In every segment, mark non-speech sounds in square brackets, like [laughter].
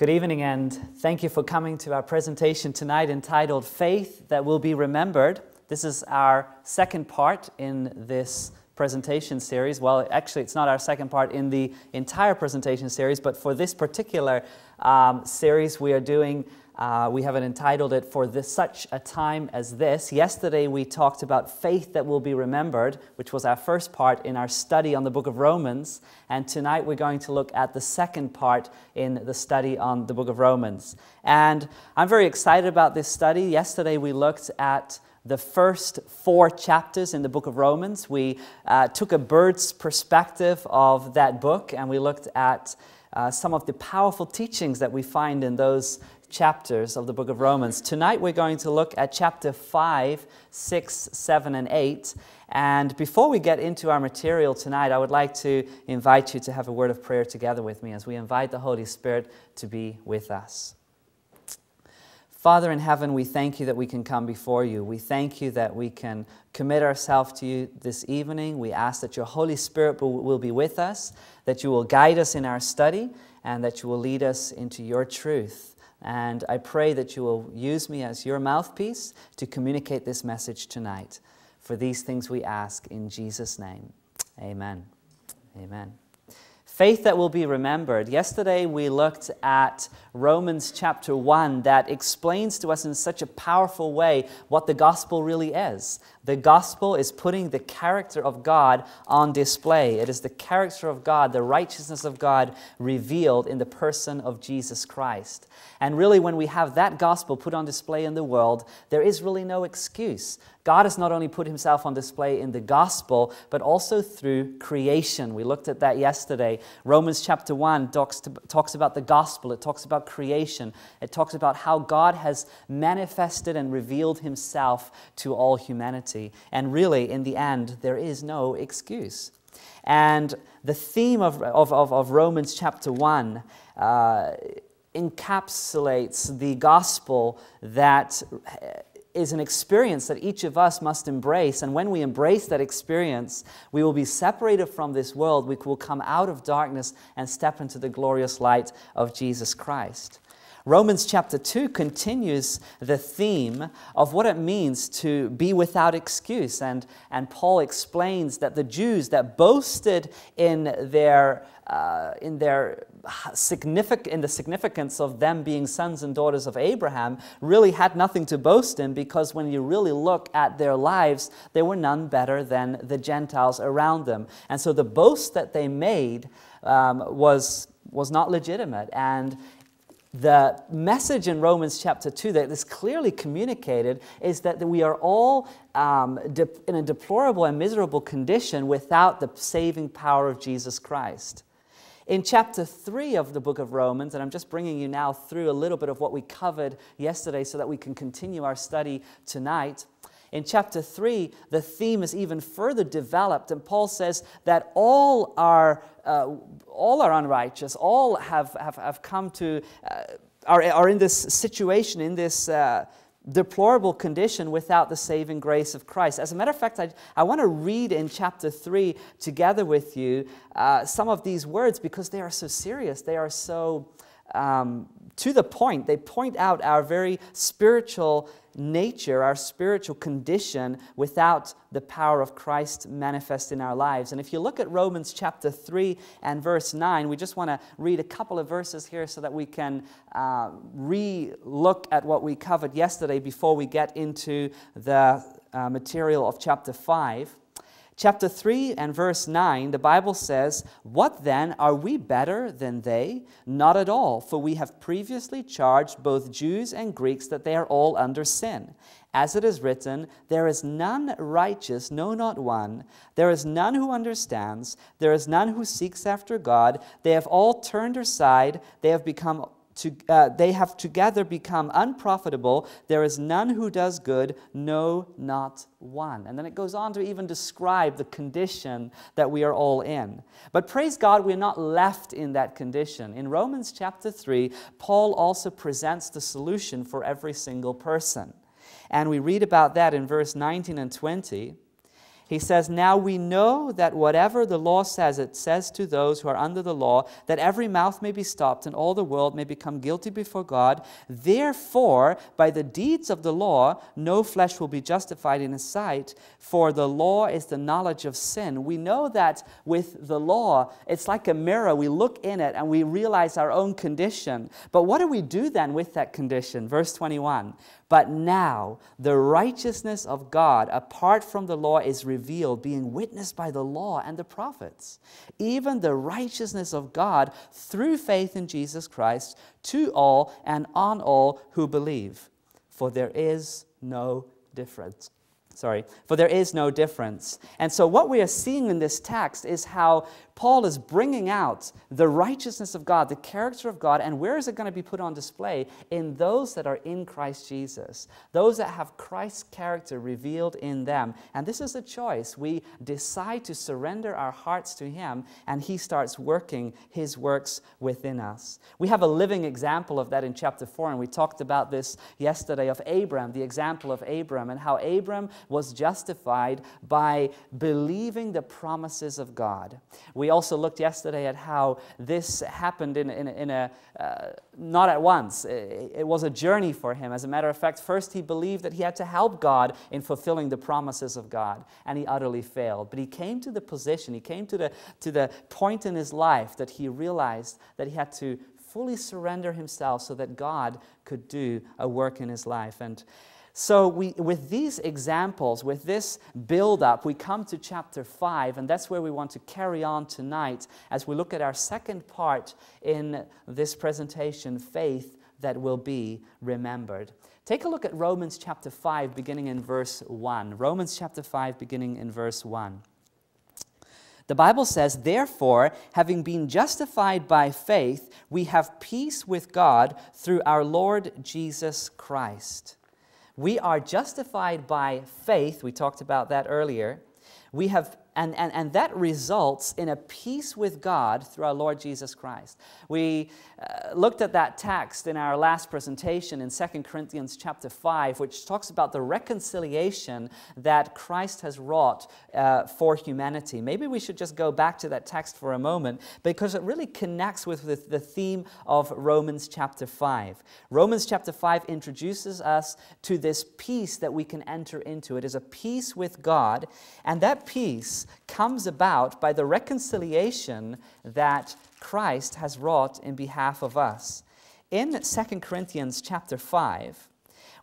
Good evening, and thank you for coming to our presentation tonight entitled Faith That Will Be Remembered. This is our second part in this presentation series. Well, actually, it's not our second part in the entire presentation series, but for this particular um, series, we are doing uh, we haven't entitled it for this, such a time as this. Yesterday we talked about faith that will be remembered, which was our first part in our study on the book of Romans. And tonight we're going to look at the second part in the study on the book of Romans. And I'm very excited about this study. Yesterday we looked at the first four chapters in the book of Romans. We uh, took a bird's perspective of that book and we looked at uh, some of the powerful teachings that we find in those chapters of the book of Romans. Tonight we're going to look at chapter 5, 6, 7, and 8. And before we get into our material tonight, I would like to invite you to have a word of prayer together with me as we invite the Holy Spirit to be with us. Father in heaven, we thank you that we can come before you. We thank you that we can commit ourselves to you this evening. We ask that your Holy Spirit will be with us, that you will guide us in our study, and that you will lead us into your truth. And I pray that you will use me as your mouthpiece to communicate this message tonight. For these things we ask in Jesus' name. Amen. Amen faith that will be remembered. Yesterday we looked at Romans chapter 1 that explains to us in such a powerful way what the gospel really is. The gospel is putting the character of God on display. It is the character of God, the righteousness of God revealed in the person of Jesus Christ. And really, when we have that gospel put on display in the world, there is really no excuse, God has not only put himself on display in the gospel, but also through creation. We looked at that yesterday. Romans chapter 1 talks, to, talks about the gospel, it talks about creation, it talks about how God has manifested and revealed himself to all humanity. And really, in the end, there is no excuse. And the theme of, of, of, of Romans chapter 1 uh, encapsulates the gospel that is an experience that each of us must embrace. And when we embrace that experience, we will be separated from this world. We will come out of darkness and step into the glorious light of Jesus Christ. Romans chapter 2 continues the theme of what it means to be without excuse. And, and Paul explains that the Jews that boasted in their, uh, in their significant in the significance of them being sons and daughters of Abraham really had nothing to boast in because when you really look at their lives they were none better than the Gentiles around them and so the boast that they made um, was was not legitimate and the message in Romans chapter 2 that is clearly communicated is that we are all um, in a deplorable and miserable condition without the saving power of Jesus Christ in chapter 3 of the book of Romans, and I'm just bringing you now through a little bit of what we covered yesterday so that we can continue our study tonight. In chapter 3, the theme is even further developed, and Paul says that all are, uh, all are unrighteous, all have, have, have come to, uh, are, are in this situation, in this uh, deplorable condition without the saving grace of Christ. As a matter of fact, I, I want to read in chapter 3 together with you uh, some of these words because they are so serious. They are so um, to the point. They point out our very spiritual nature, our spiritual condition without the power of Christ manifest in our lives. And if you look at Romans chapter 3 and verse 9, we just want to read a couple of verses here so that we can uh, re look at what we covered yesterday before we get into the uh, material of chapter 5. Chapter 3 and verse 9, the Bible says, What then? Are we better than they? Not at all, for we have previously charged both Jews and Greeks that they are all under sin. As it is written, There is none righteous, no, not one. There is none who understands. There is none who seeks after God. They have all turned aside. They have become to, uh, they have together become unprofitable. There is none who does good, no, not one. And then it goes on to even describe the condition that we are all in. But praise God, we're not left in that condition. In Romans chapter 3, Paul also presents the solution for every single person. And we read about that in verse 19 and 20. He says, Now we know that whatever the law says, it says to those who are under the law, that every mouth may be stopped and all the world may become guilty before God. Therefore, by the deeds of the law, no flesh will be justified in his sight, for the law is the knowledge of sin. We know that with the law, it's like a mirror. We look in it and we realize our own condition. But what do we do then with that condition? Verse 21 but now the righteousness of God apart from the law is revealed, being witnessed by the law and the prophets. Even the righteousness of God through faith in Jesus Christ to all and on all who believe. For there is no difference. Sorry, for there is no difference. And so, what we are seeing in this text is how Paul is bringing out the righteousness of God, the character of God, and where is it going to be put on display? In those that are in Christ Jesus, those that have Christ's character revealed in them. And this is a choice. We decide to surrender our hearts to Him, and He starts working His works within us. We have a living example of that in chapter 4, and we talked about this yesterday of Abram, the example of Abram, and how Abram was justified by believing the promises of God. We we also looked yesterday at how this happened in, in, in a, uh, not at once. It, it was a journey for him. As a matter of fact, first he believed that he had to help God in fulfilling the promises of God, and he utterly failed. But he came to the position, he came to the, to the point in his life that he realized that he had to fully surrender himself so that God could do a work in his life. And so, we, with these examples, with this build up, we come to chapter 5, and that's where we want to carry on tonight as we look at our second part in this presentation faith that will be remembered. Take a look at Romans chapter 5, beginning in verse 1. Romans chapter 5, beginning in verse 1. The Bible says, Therefore, having been justified by faith, we have peace with God through our Lord Jesus Christ we are justified by faith. We talked about that earlier. We have and, and, and that results in a peace with God through our Lord Jesus Christ. We uh, looked at that text in our last presentation in 2 Corinthians chapter 5, which talks about the reconciliation that Christ has wrought uh, for humanity. Maybe we should just go back to that text for a moment because it really connects with, with the theme of Romans chapter 5. Romans chapter 5 introduces us to this peace that we can enter into. It is a peace with God, and that peace peace comes about by the reconciliation that Christ has wrought in behalf of us. In 2 Corinthians chapter 5,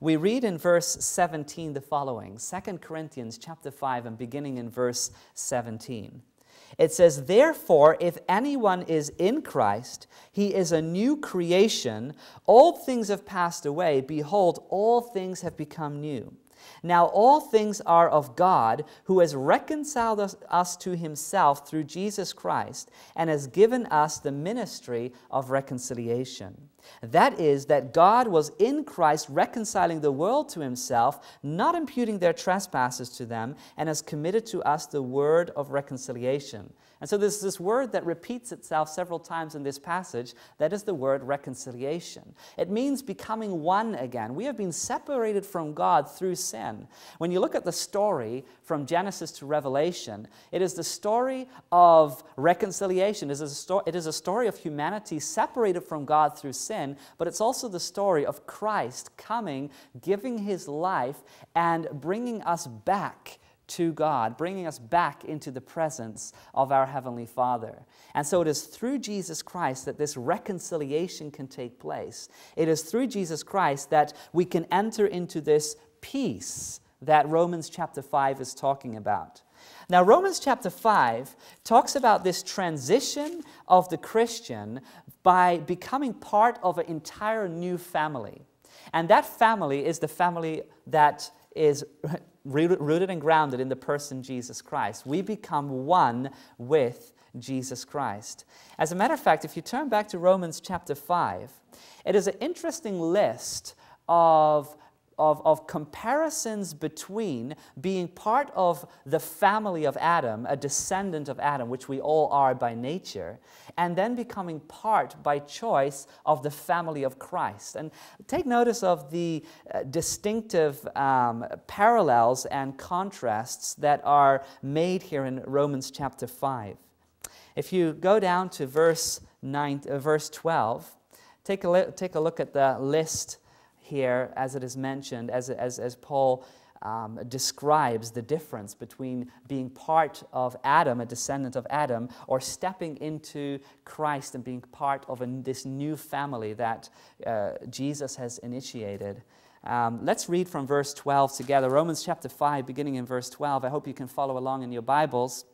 we read in verse 17 the following 2 Corinthians chapter 5 and beginning in verse 17. It says, Therefore, if anyone is in Christ, he is a new creation. Old things have passed away. Behold, all things have become new. Now all things are of God, who has reconciled us, us, to himself through Jesus Christ and has given us the ministry of reconciliation. That is, that God was in Christ reconciling the world to himself, not imputing their trespasses to them, and has committed to us the word of reconciliation. And so there's this word that repeats itself several times in this passage. That is the word reconciliation. It means becoming one again. We have been separated from God through sin. When you look at the story from Genesis to Revelation, it is the story of reconciliation. It is a, sto- it is a story of humanity separated from God through sin, but it's also the story of Christ coming, giving his life, and bringing us back to God, bringing us back into the presence of our Heavenly Father. And so it is through Jesus Christ that this reconciliation can take place. It is through Jesus Christ that we can enter into this peace that Romans chapter 5 is talking about. Now, Romans chapter 5 talks about this transition of the Christian by becoming part of an entire new family. And that family is the family that is rooted and grounded in the person Jesus Christ. We become one with Jesus Christ. As a matter of fact, if you turn back to Romans chapter 5, it is an interesting list of of, of comparisons between being part of the family of Adam, a descendant of Adam, which we all are by nature, and then becoming part by choice of the family of Christ. And take notice of the uh, distinctive um, parallels and contrasts that are made here in Romans chapter 5. If you go down to verse, nine, uh, verse 12, take a, take a look at the list here, as it is mentioned, as, as, as Paul um, describes the difference between being part of Adam, a descendant of Adam, or stepping into Christ and being part of a, this new family that uh, Jesus has initiated. Um, let's read from verse 12 together. Romans chapter 5, beginning in verse 12. I hope you can follow along in your Bibles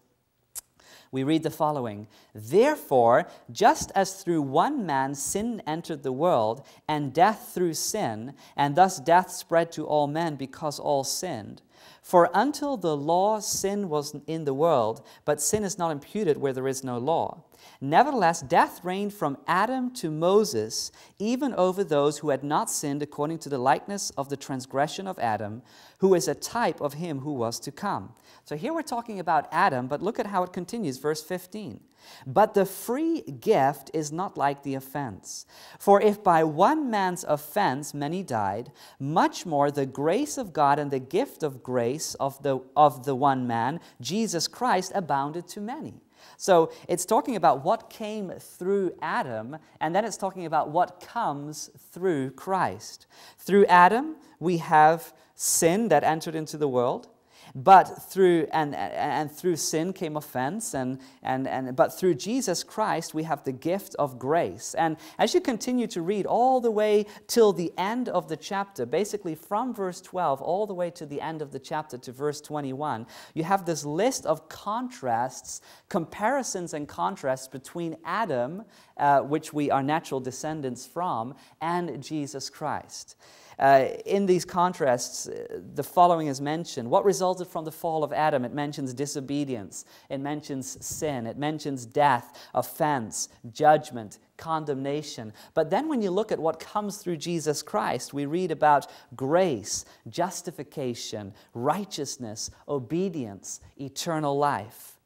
we read the following Therefore, just as through one man sin entered the world, and death through sin, and thus death spread to all men because all sinned for until the law, sin was in the world, but sin is not imputed where there is no law. Nevertheless, death reigned from Adam to Moses, even over those who had not sinned according to the likeness of the transgression of Adam, who is a type of him who was to come. So here we're talking about Adam, but look at how it continues, verse 15. But the free gift is not like the offense. For if by one man's offense many died, much more the grace of God and the gift of grace of the, of the one man, Jesus Christ, abounded to many. So it's talking about what came through Adam, and then it's talking about what comes through Christ. Through Adam, we have sin that entered into the world. But through and, and through sin came offense, and, and, and but through Jesus Christ we have the gift of grace. And as you continue to read all the way till the end of the chapter, basically from verse 12 all the way to the end of the chapter to verse 21, you have this list of contrasts, comparisons and contrasts between Adam, uh, which we are natural descendants from, and Jesus Christ. Uh, in these contrasts, uh, the following is mentioned. What resulted from the fall of Adam? It mentions disobedience, it mentions sin, it mentions death, offense, judgment, condemnation. But then when you look at what comes through Jesus Christ, we read about grace, justification, righteousness, obedience, eternal life.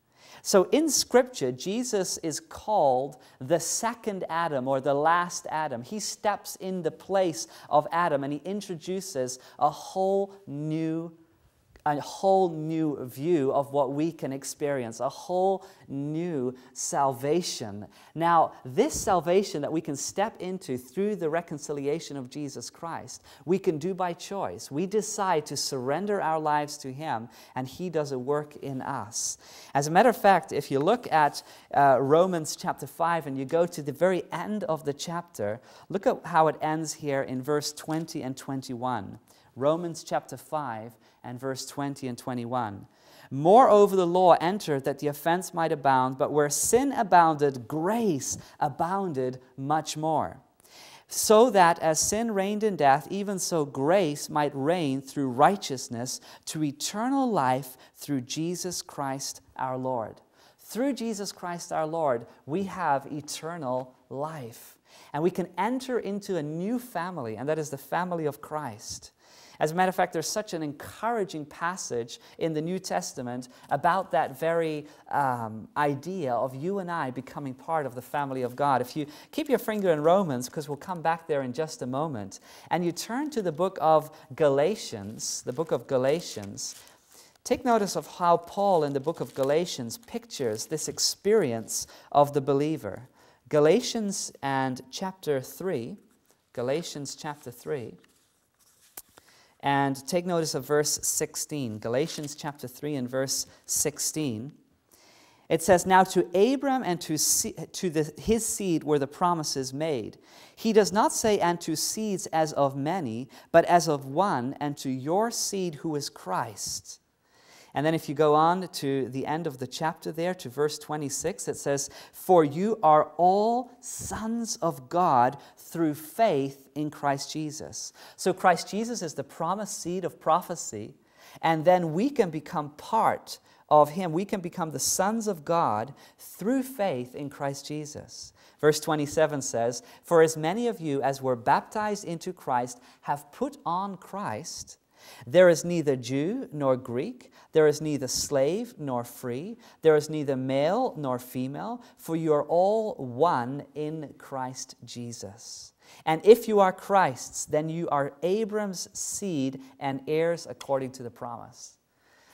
So in Scripture, Jesus is called the second Adam or the last Adam. He steps in the place of Adam and he introduces a whole new a whole new view of what we can experience, a whole new salvation. Now, this salvation that we can step into through the reconciliation of Jesus Christ, we can do by choice. We decide to surrender our lives to Him, and He does a work in us. As a matter of fact, if you look at uh, Romans chapter 5 and you go to the very end of the chapter, look at how it ends here in verse 20 and 21. Romans chapter 5 and verse 20 and 21. Moreover, the law entered that the offense might abound, but where sin abounded, grace abounded much more. So that as sin reigned in death, even so grace might reign through righteousness to eternal life through Jesus Christ our Lord. Through Jesus Christ our Lord, we have eternal life. And we can enter into a new family, and that is the family of Christ. As a matter of fact, there's such an encouraging passage in the New Testament about that very um, idea of you and I becoming part of the family of God. If you keep your finger in Romans, because we'll come back there in just a moment, and you turn to the book of Galatians, the book of Galatians, Take notice of how Paul in the book of Galatians pictures this experience of the believer. Galatians and chapter 3, Galatians chapter 3, and take notice of verse 16, Galatians chapter 3 and verse 16. It says, Now to Abram and to, to the, his seed were the promises made. He does not say, And to seeds as of many, but as of one, and to your seed who is Christ. And then if you go on to the end of the chapter there, to verse 26, it says, For you are all sons of God through faith in Christ Jesus. So Christ Jesus is the promised seed of prophecy, and then we can become part of him. We can become the sons of God through faith in Christ Jesus. Verse 27 says, For as many of you as were baptized into Christ have put on Christ, there is neither Jew nor Greek, there is neither slave nor free, there is neither male nor female, for you are all one in Christ Jesus. And if you are Christ's, then you are Abram's seed and heirs according to the promise.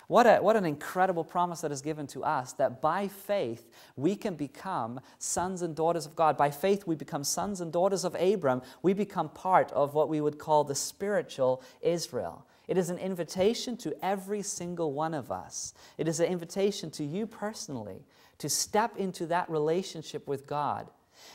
What, a, what an incredible promise that is given to us that by faith we can become sons and daughters of God. By faith we become sons and daughters of Abram. We become part of what we would call the spiritual Israel. It is an invitation to every single one of us. It is an invitation to you personally to step into that relationship with God.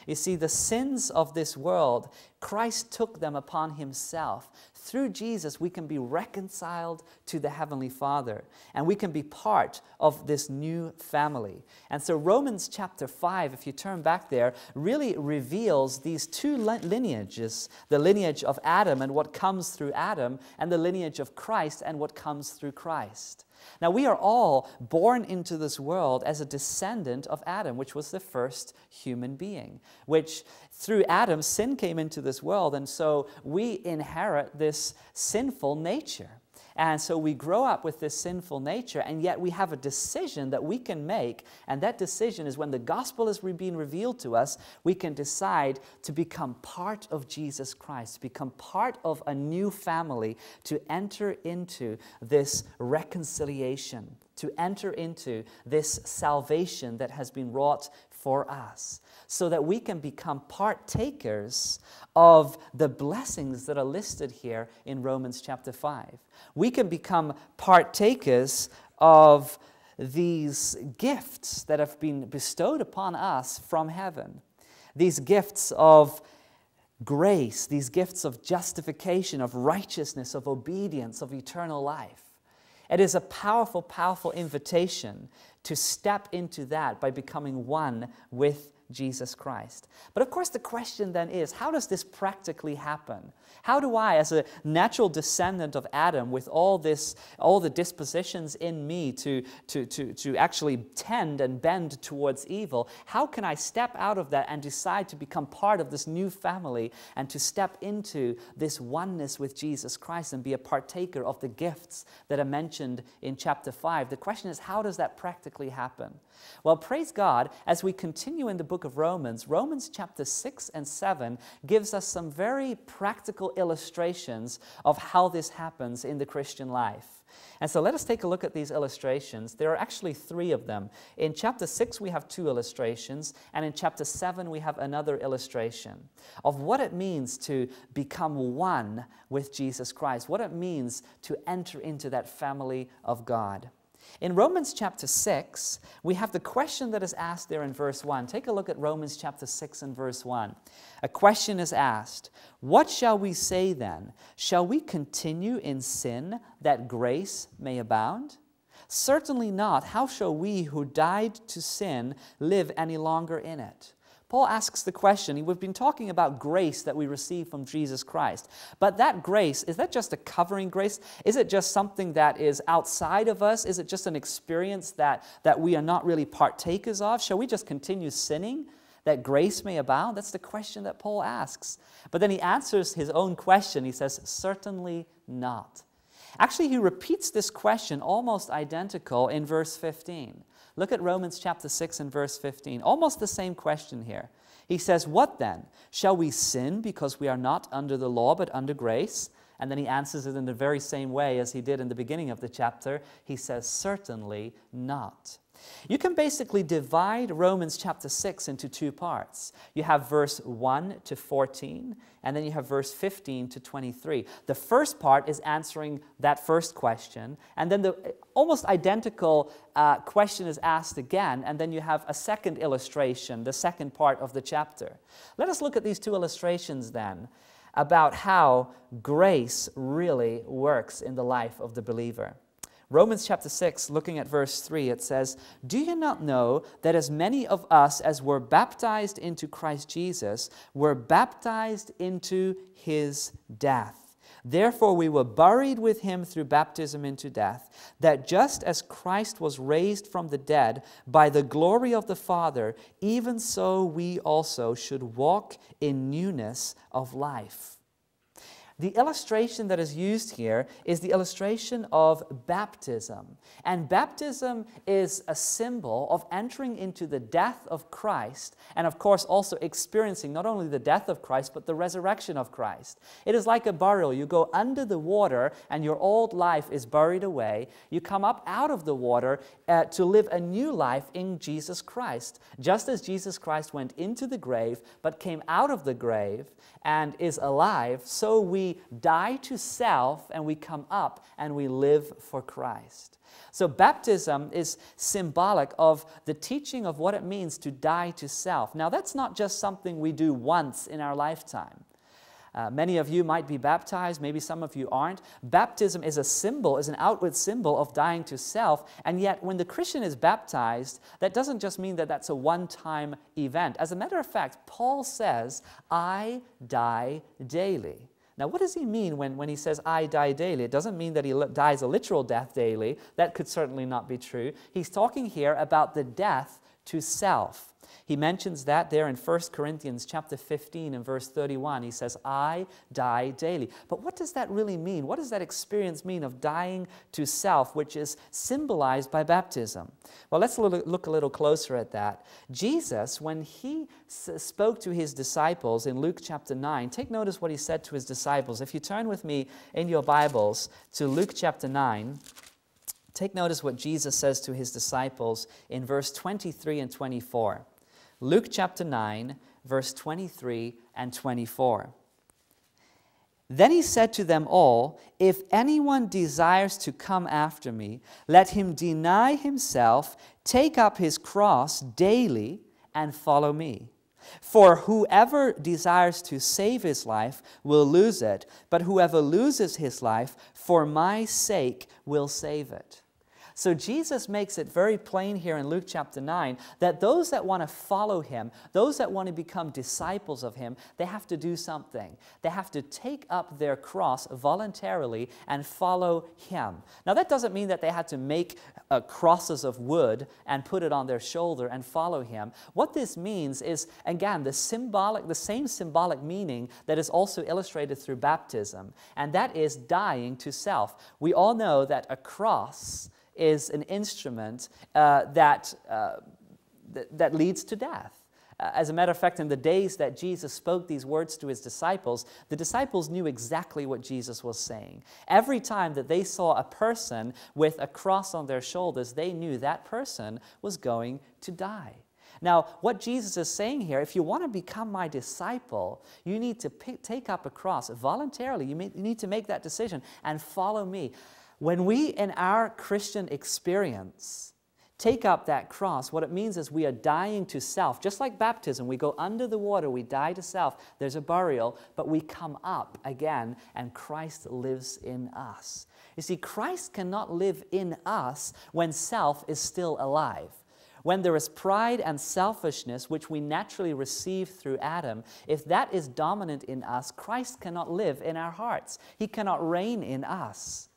You see, the sins of this world, Christ took them upon himself through Jesus, we can be reconciled to the Heavenly Father and we can be part of this new family. And so, Romans chapter 5, if you turn back there, really reveals these two lineages the lineage of Adam and what comes through Adam, and the lineage of Christ and what comes through Christ. Now, we are all born into this world as a descendant of Adam, which was the first human being, which through Adam, sin came into this world, and so we inherit this sinful nature. And so we grow up with this sinful nature, and yet we have a decision that we can make. And that decision is when the gospel is being revealed to us, we can decide to become part of Jesus Christ, become part of a new family, to enter into this reconciliation to enter into this salvation that has been wrought for us so that we can become partakers of the blessings that are listed here in Romans chapter 5. We can become partakers of these gifts that have been bestowed upon us from heaven, these gifts of grace, these gifts of justification, of righteousness, of obedience, of eternal life. It is a powerful, powerful invitation to step into that by becoming one with Jesus Christ. But of course, the question then is how does this practically happen? How do I, as a natural descendant of Adam, with all, this, all the dispositions in me to, to, to, to actually tend and bend towards evil, how can I step out of that and decide to become part of this new family and to step into this oneness with Jesus Christ and be a partaker of the gifts that are mentioned in chapter 5? The question is how does that practically happen? Well, praise God, as we continue in the book book of Romans, Romans chapter 6 and 7 gives us some very practical illustrations of how this happens in the Christian life. And so let us take a look at these illustrations. There are actually three of them. In chapter 6, we have two illustrations, and in chapter 7, we have another illustration of what it means to become one with Jesus Christ, what it means to enter into that family of God. In Romans chapter 6, we have the question that is asked there in verse 1. Take a look at Romans chapter 6 and verse 1. A question is asked What shall we say then? Shall we continue in sin that grace may abound? Certainly not. How shall we who died to sin live any longer in it? Paul asks the question, we've been talking about grace that we receive from Jesus Christ. But that grace, is that just a covering grace? Is it just something that is outside of us? Is it just an experience that, that we are not really partakers of? Shall we just continue sinning? that grace may abound? That's the question that Paul asks. But then he answers his own question. He says, Certainly not. Actually, he repeats this question almost identical in verse 15. Look at Romans chapter 6 and verse 15. Almost the same question here. He says, What then? Shall we sin because we are not under the law but under grace? And then he answers it in the very same way as he did in the beginning of the chapter. He says, Certainly not. You can basically divide Romans chapter 6 into two parts. You have verse 1 to 14, and then you have verse 15 to 23. The first part is answering that first question, and then the almost identical uh, question is asked again, and then you have a second illustration, the second part of the chapter. Let us look at these two illustrations then about how grace really works in the life of the believer. Romans chapter 6, looking at verse 3, it says, Do you not know that as many of us as were baptized into Christ Jesus were baptized into his death? Therefore, we were buried with him through baptism into death, that just as Christ was raised from the dead by the glory of the Father, even so we also should walk in newness of life. The illustration that is used here is the illustration of baptism. And baptism is a symbol of entering into the death of Christ and, of course, also experiencing not only the death of Christ but the resurrection of Christ. It is like a burial. You go under the water and your old life is buried away. You come up out of the water uh, to live a new life in Jesus Christ, just as Jesus Christ went into the grave but came out of the grave and is alive, so we we die to self and we come up and we live for Christ. So, baptism is symbolic of the teaching of what it means to die to self. Now, that's not just something we do once in our lifetime. Uh, many of you might be baptized, maybe some of you aren't. Baptism is a symbol, is an outward symbol of dying to self. And yet, when the Christian is baptized, that doesn't just mean that that's a one time event. As a matter of fact, Paul says, I die daily. Now, what does he mean when, when he says, I die daily? It doesn't mean that he dies a literal death daily. That could certainly not be true. He's talking here about the death to self he mentions that there in 1 Corinthians chapter 15 and verse 31. He says, I die daily. But what does that really mean? What does that experience mean of dying to self, which is symbolized by baptism? Well, let's look a little closer at that. Jesus, when he spoke to his disciples in Luke chapter 9, take notice what he said to his disciples. If you turn with me in your Bibles to Luke chapter 9, Take notice what Jesus says to his disciples in verse 23 and 24. Luke chapter 9, verse 23 and 24. Then he said to them all, If anyone desires to come after me, let him deny himself, take up his cross daily, and follow me. For whoever desires to save his life will lose it, but whoever loses his life for my sake will save it. So Jesus makes it very plain here in Luke chapter 9 that those that want to follow him, those that want to become disciples of him, they have to do something. They have to take up their cross voluntarily and follow him. Now, that doesn't mean that they had to make uh, crosses of wood and put it on their shoulder and follow him. What this means is, again, the symbolic, the same symbolic meaning that is also illustrated through baptism, and that is dying to self. We all know that a cross is an instrument uh, that, uh, th- that leads to death. Uh, as a matter of fact, in the days that Jesus spoke these words to his disciples, the disciples knew exactly what Jesus was saying. Every time that they saw a person with a cross on their shoulders, they knew that person was going to die. Now, what Jesus is saying here, if you want to become my disciple, you need to pick, take up a cross voluntarily. You, may, you need to make that decision and follow me. When we, in our Christian experience, take up that cross, what it means is we are dying to self. Just like baptism, we go under the water, we die to self, there's a burial, but we come up again and Christ lives in us. You see, Christ cannot live in us when self is still alive. When there is pride and selfishness, which we naturally receive through Adam, if that is dominant in us, Christ cannot live in our hearts. He cannot reign in us.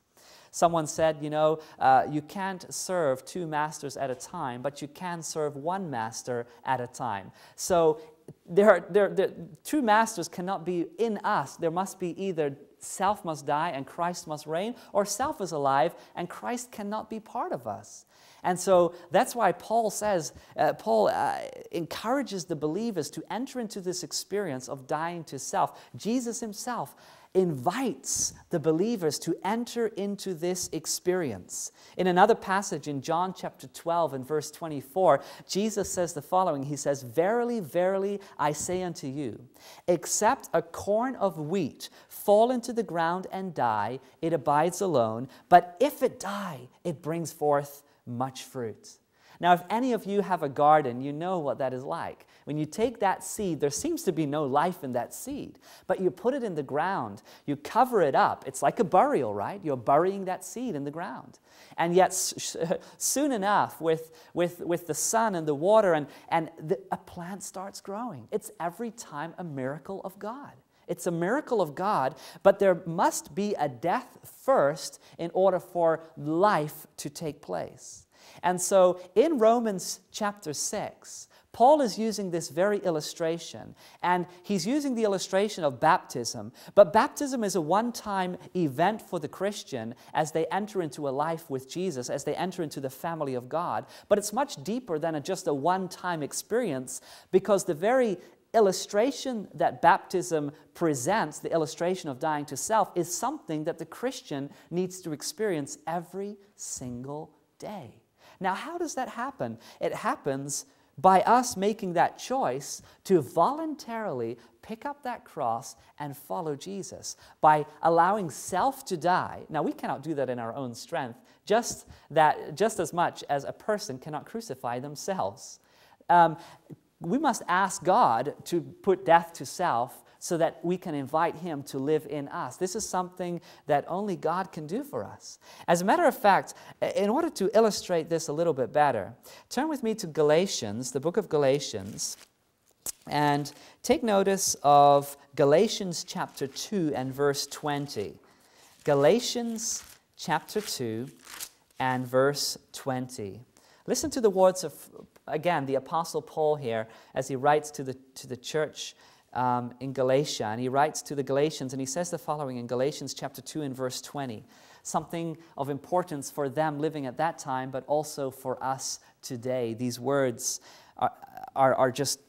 Someone said, you know, uh, you can't serve two masters at a time, but you can serve one master at a time. So there are, there, there, two masters cannot be in us. There must be either self must die and Christ must reign, or self is alive and Christ cannot be part of us. And so that's why Paul says, uh, Paul uh, encourages the believers to enter into this experience of dying to self. Jesus himself invites the believers to enter into this experience. In another passage in John chapter 12 and verse 24, Jesus says the following He says, Verily, verily, I say unto you, except a corn of wheat fall into the ground and die, it abides alone, but if it die, it brings forth much fruit. Now, if any of you have a garden, you know what that is like. When you take that seed, there seems to be no life in that seed, but you put it in the ground, you cover it up. It's like a burial, right? You're burying that seed in the ground. And yet, [laughs] soon enough, with, with, with the sun and the water, and, and the, a plant starts growing. It's every time a miracle of God. It's a miracle of God, but there must be a death first in order for life to take place. And so in Romans chapter 6, Paul is using this very illustration, and he's using the illustration of baptism. But baptism is a one time event for the Christian as they enter into a life with Jesus, as they enter into the family of God. But it's much deeper than a, just a one time experience because the very illustration that baptism presents, the illustration of dying to self, is something that the Christian needs to experience every single day. Now, how does that happen? It happens by us making that choice to voluntarily pick up that cross and follow Jesus, by allowing self to die. Now, we cannot do that in our own strength, just, that, just as much as a person cannot crucify themselves. Um, we must ask God to put death to self so that we can invite Him to live in us. This is something that only God can do for us. As a matter of fact, in order to illustrate this a little bit better, turn with me to Galatians, the book of Galatians, and take notice of Galatians chapter 2 and verse 20. Galatians chapter 2 and verse 20. Listen to the words of, again, the Apostle Paul here as he writes to the, to the church um, in Galatia, and he writes to the Galatians, and he says the following in Galatians chapter 2 and verse 20, something of importance for them living at that time, but also for us today. These words are, are, are just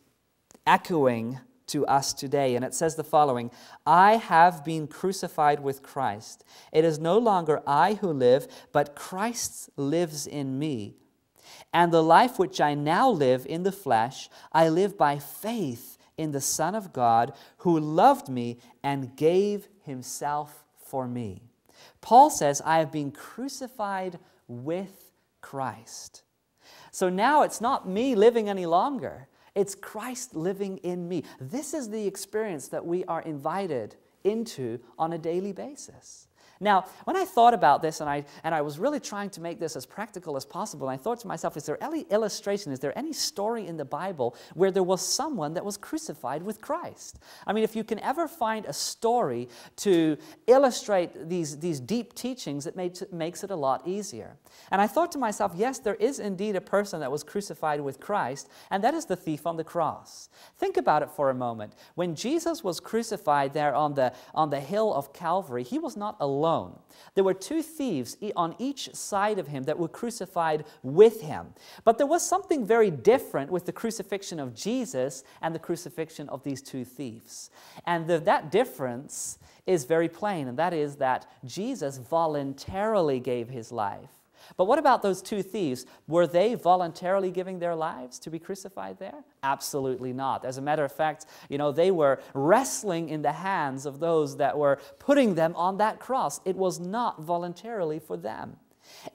echoing to us today, and it says the following I have been crucified with Christ. It is no longer I who live, but Christ lives in me. And the life which I now live in the flesh, I live by faith in the Son of God who loved me and gave himself for me. Paul says, I have been crucified with Christ. So now it's not me living any longer, it's Christ living in me. This is the experience that we are invited into on a daily basis. Now, when I thought about this and I, and I was really trying to make this as practical as possible, and I thought to myself, is there any illustration, is there any story in the Bible where there was someone that was crucified with Christ? I mean, if you can ever find a story to illustrate these, these deep teachings, it makes, makes it a lot easier. And I thought to myself, yes, there is indeed a person that was crucified with Christ, and that is the thief on the cross. Think about it for a moment. When Jesus was crucified there on the, on the hill of Calvary, he was not alone alone. There were two thieves on each side of him that were crucified with him. But there was something very different with the crucifixion of Jesus and the crucifixion of these two thieves. And the, that difference is very plain, and that is that Jesus voluntarily gave his life but what about those two thieves? Were they voluntarily giving their lives to be crucified there? Absolutely not. As a matter of fact, you know, they were wrestling in the hands of those that were putting them on that cross. It was not voluntarily for them.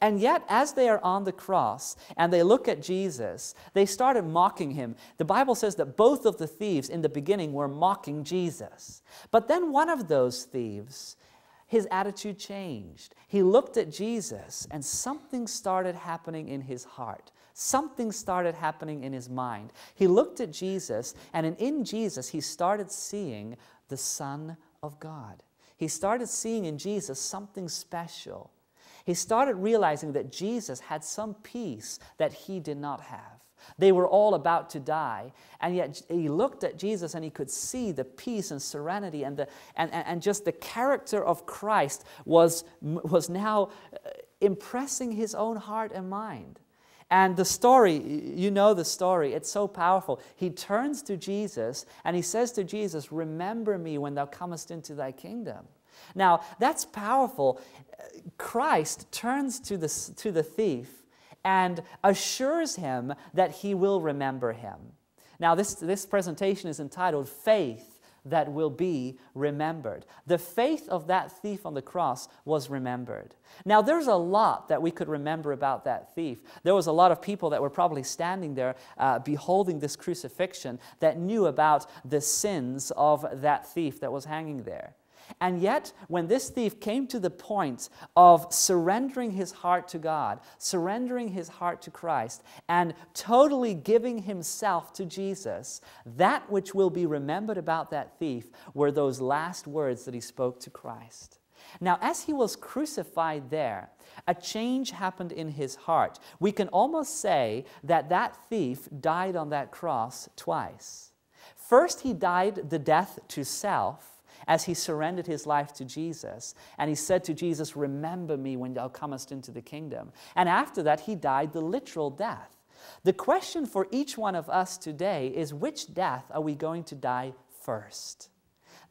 And yet, as they are on the cross and they look at Jesus, they started mocking him. The Bible says that both of the thieves in the beginning were mocking Jesus. But then one of those thieves his attitude changed. He looked at Jesus, and something started happening in his heart. Something started happening in his mind. He looked at Jesus, and in Jesus, he started seeing the Son of God. He started seeing in Jesus something special. He started realizing that Jesus had some peace that he did not have. They were all about to die. And yet he looked at Jesus and he could see the peace and serenity and, the, and, and, and just the character of Christ was, was now uh, impressing his own heart and mind. And the story, you know the story, it's so powerful. He turns to Jesus and he says to Jesus, Remember me when thou comest into thy kingdom. Now, that's powerful. Uh, Christ turns to the, to the thief and assures him that he will remember him. Now, this, this presentation is entitled Faith That Will Be Remembered. The faith of that thief on the cross was remembered. Now, there's a lot that we could remember about that thief. There was a lot of people that were probably standing there uh, beholding this crucifixion that knew about the sins of that thief that was hanging there. And yet, when this thief came to the point of surrendering his heart to God, surrendering his heart to Christ, and totally giving himself to Jesus, that which will be remembered about that thief were those last words that he spoke to Christ. Now, as he was crucified there, a change happened in his heart. We can almost say that that thief died on that cross twice. First, he died the death to self, as he surrendered his life to Jesus. And he said to Jesus, Remember me when thou comest into the kingdom. And after that, he died the literal death. The question for each one of us today is which death are we going to die first?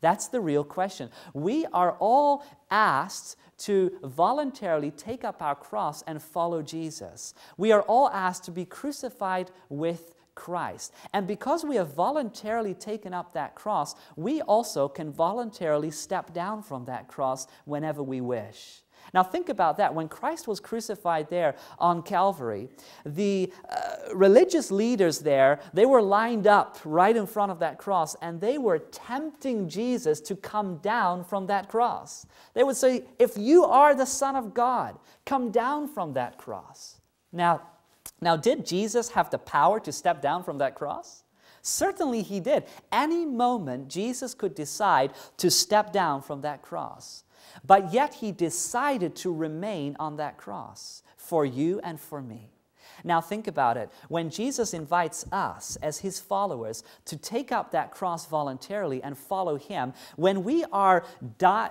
That's the real question. We are all asked to voluntarily take up our cross and follow Jesus. We are all asked to be crucified with Christ. And because we have voluntarily taken up that cross, we also can voluntarily step down from that cross whenever we wish. Now, think about that. When Christ was crucified there on Calvary, the uh, religious leaders there, they were lined up right in front of that cross and they were tempting Jesus to come down from that cross. They would say, If you are the Son of God, come down from that cross. Now, now, did Jesus have the power to step down from that cross? Certainly he did. Any moment, Jesus could decide to step down from that cross. But yet he decided to remain on that cross for you and for me. Now, think about it. When Jesus invites us as his followers to take up that cross voluntarily and follow him, when we, are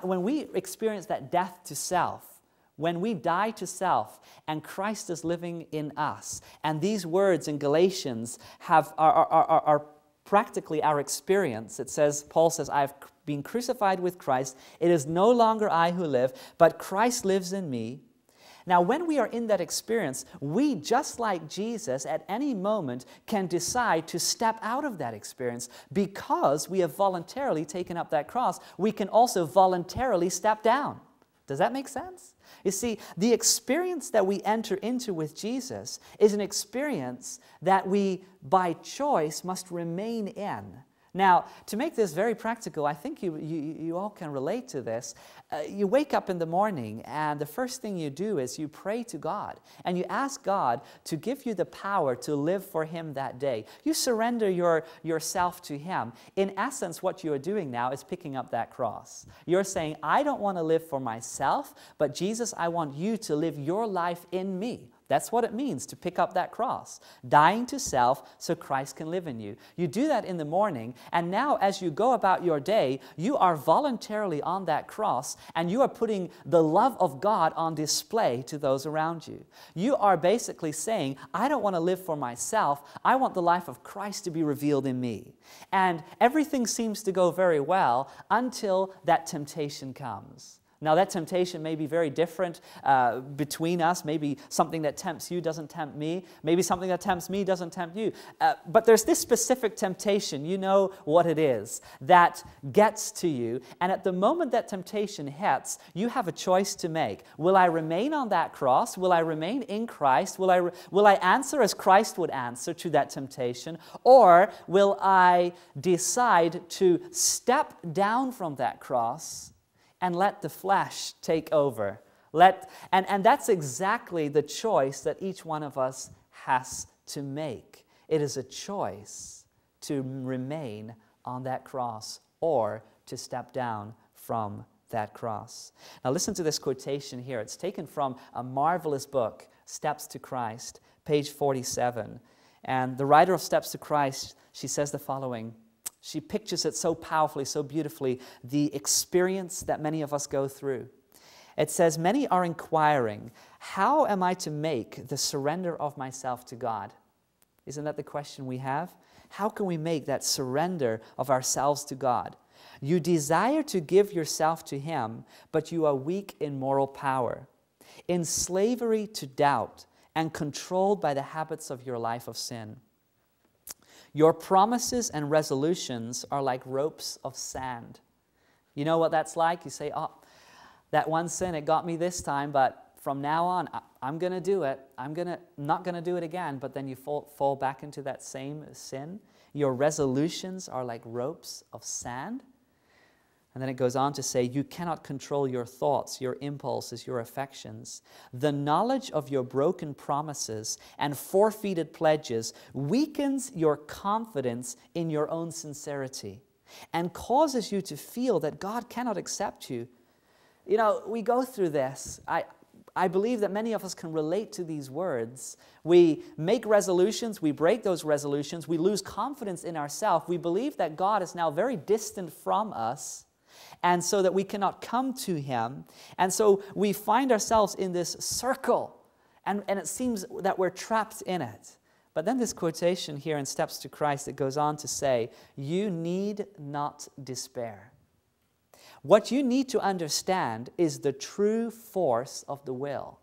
when we experience that death to self, when we die to self and Christ is living in us, and these words in Galatians have, are, are, are, are practically our experience. It says, Paul says, I've been crucified with Christ. It is no longer I who live, but Christ lives in me. Now, when we are in that experience, we, just like Jesus, at any moment can decide to step out of that experience because we have voluntarily taken up that cross. We can also voluntarily step down. Does that make sense? You see, the experience that we enter into with Jesus is an experience that we, by choice, must remain in now, to make this very practical, I think you, you, you all can relate to this. Uh, you wake up in the morning, and the first thing you do is you pray to God and you ask God to give you the power to live for Him that day. You surrender your, yourself to Him. In essence, what you are doing now is picking up that cross. You're saying, I don't want to live for myself, but Jesus, I want you to live your life in me. That's what it means to pick up that cross, dying to self so Christ can live in you. You do that in the morning, and now as you go about your day, you are voluntarily on that cross and you are putting the love of God on display to those around you. You are basically saying, I don't want to live for myself, I want the life of Christ to be revealed in me. And everything seems to go very well until that temptation comes. Now, that temptation may be very different uh, between us. Maybe something that tempts you doesn't tempt me. Maybe something that tempts me doesn't tempt you. Uh, but there's this specific temptation, you know what it is, that gets to you. And at the moment that temptation hits, you have a choice to make. Will I remain on that cross? Will I remain in Christ? Will I, re- will I answer as Christ would answer to that temptation? Or will I decide to step down from that cross? and let the flesh take over. Let, and, and that's exactly the choice that each one of us has to make. It is a choice to remain on that cross or to step down from that cross. Now, listen to this quotation here. It's taken from a marvelous book, Steps to Christ, page 47. And the writer of Steps to Christ, she says the following she pictures it so powerfully, so beautifully, the experience that many of us go through. It says, Many are inquiring, How am I to make the surrender of myself to God? Isn't that the question we have? How can we make that surrender of ourselves to God? You desire to give yourself to Him, but you are weak in moral power, in slavery to doubt, and controlled by the habits of your life of sin. Your promises and resolutions are like ropes of sand. You know what that's like? You say, Oh, that one sin, it got me this time, but from now on, I, am going to do it. I'm gonna, not going to do it again. But then you fall, fall back into that same sin. Your resolutions are like ropes of sand. And then it goes on to say, You cannot control your thoughts, your impulses, your affections. The knowledge of your broken promises and forfeited pledges weakens your confidence in your own sincerity and causes you to feel that God cannot accept you. You know, we go through this. I, I believe that many of us can relate to these words. We make resolutions, we break those resolutions, we lose confidence in ourselves. We believe that God is now very distant from us, and so that we cannot come to Him. And so we find ourselves in this circle, and, and it seems that we're trapped in it. But then this quotation here in Steps to Christ that goes on to say, You need not despair. What you need to understand is the true force of the will.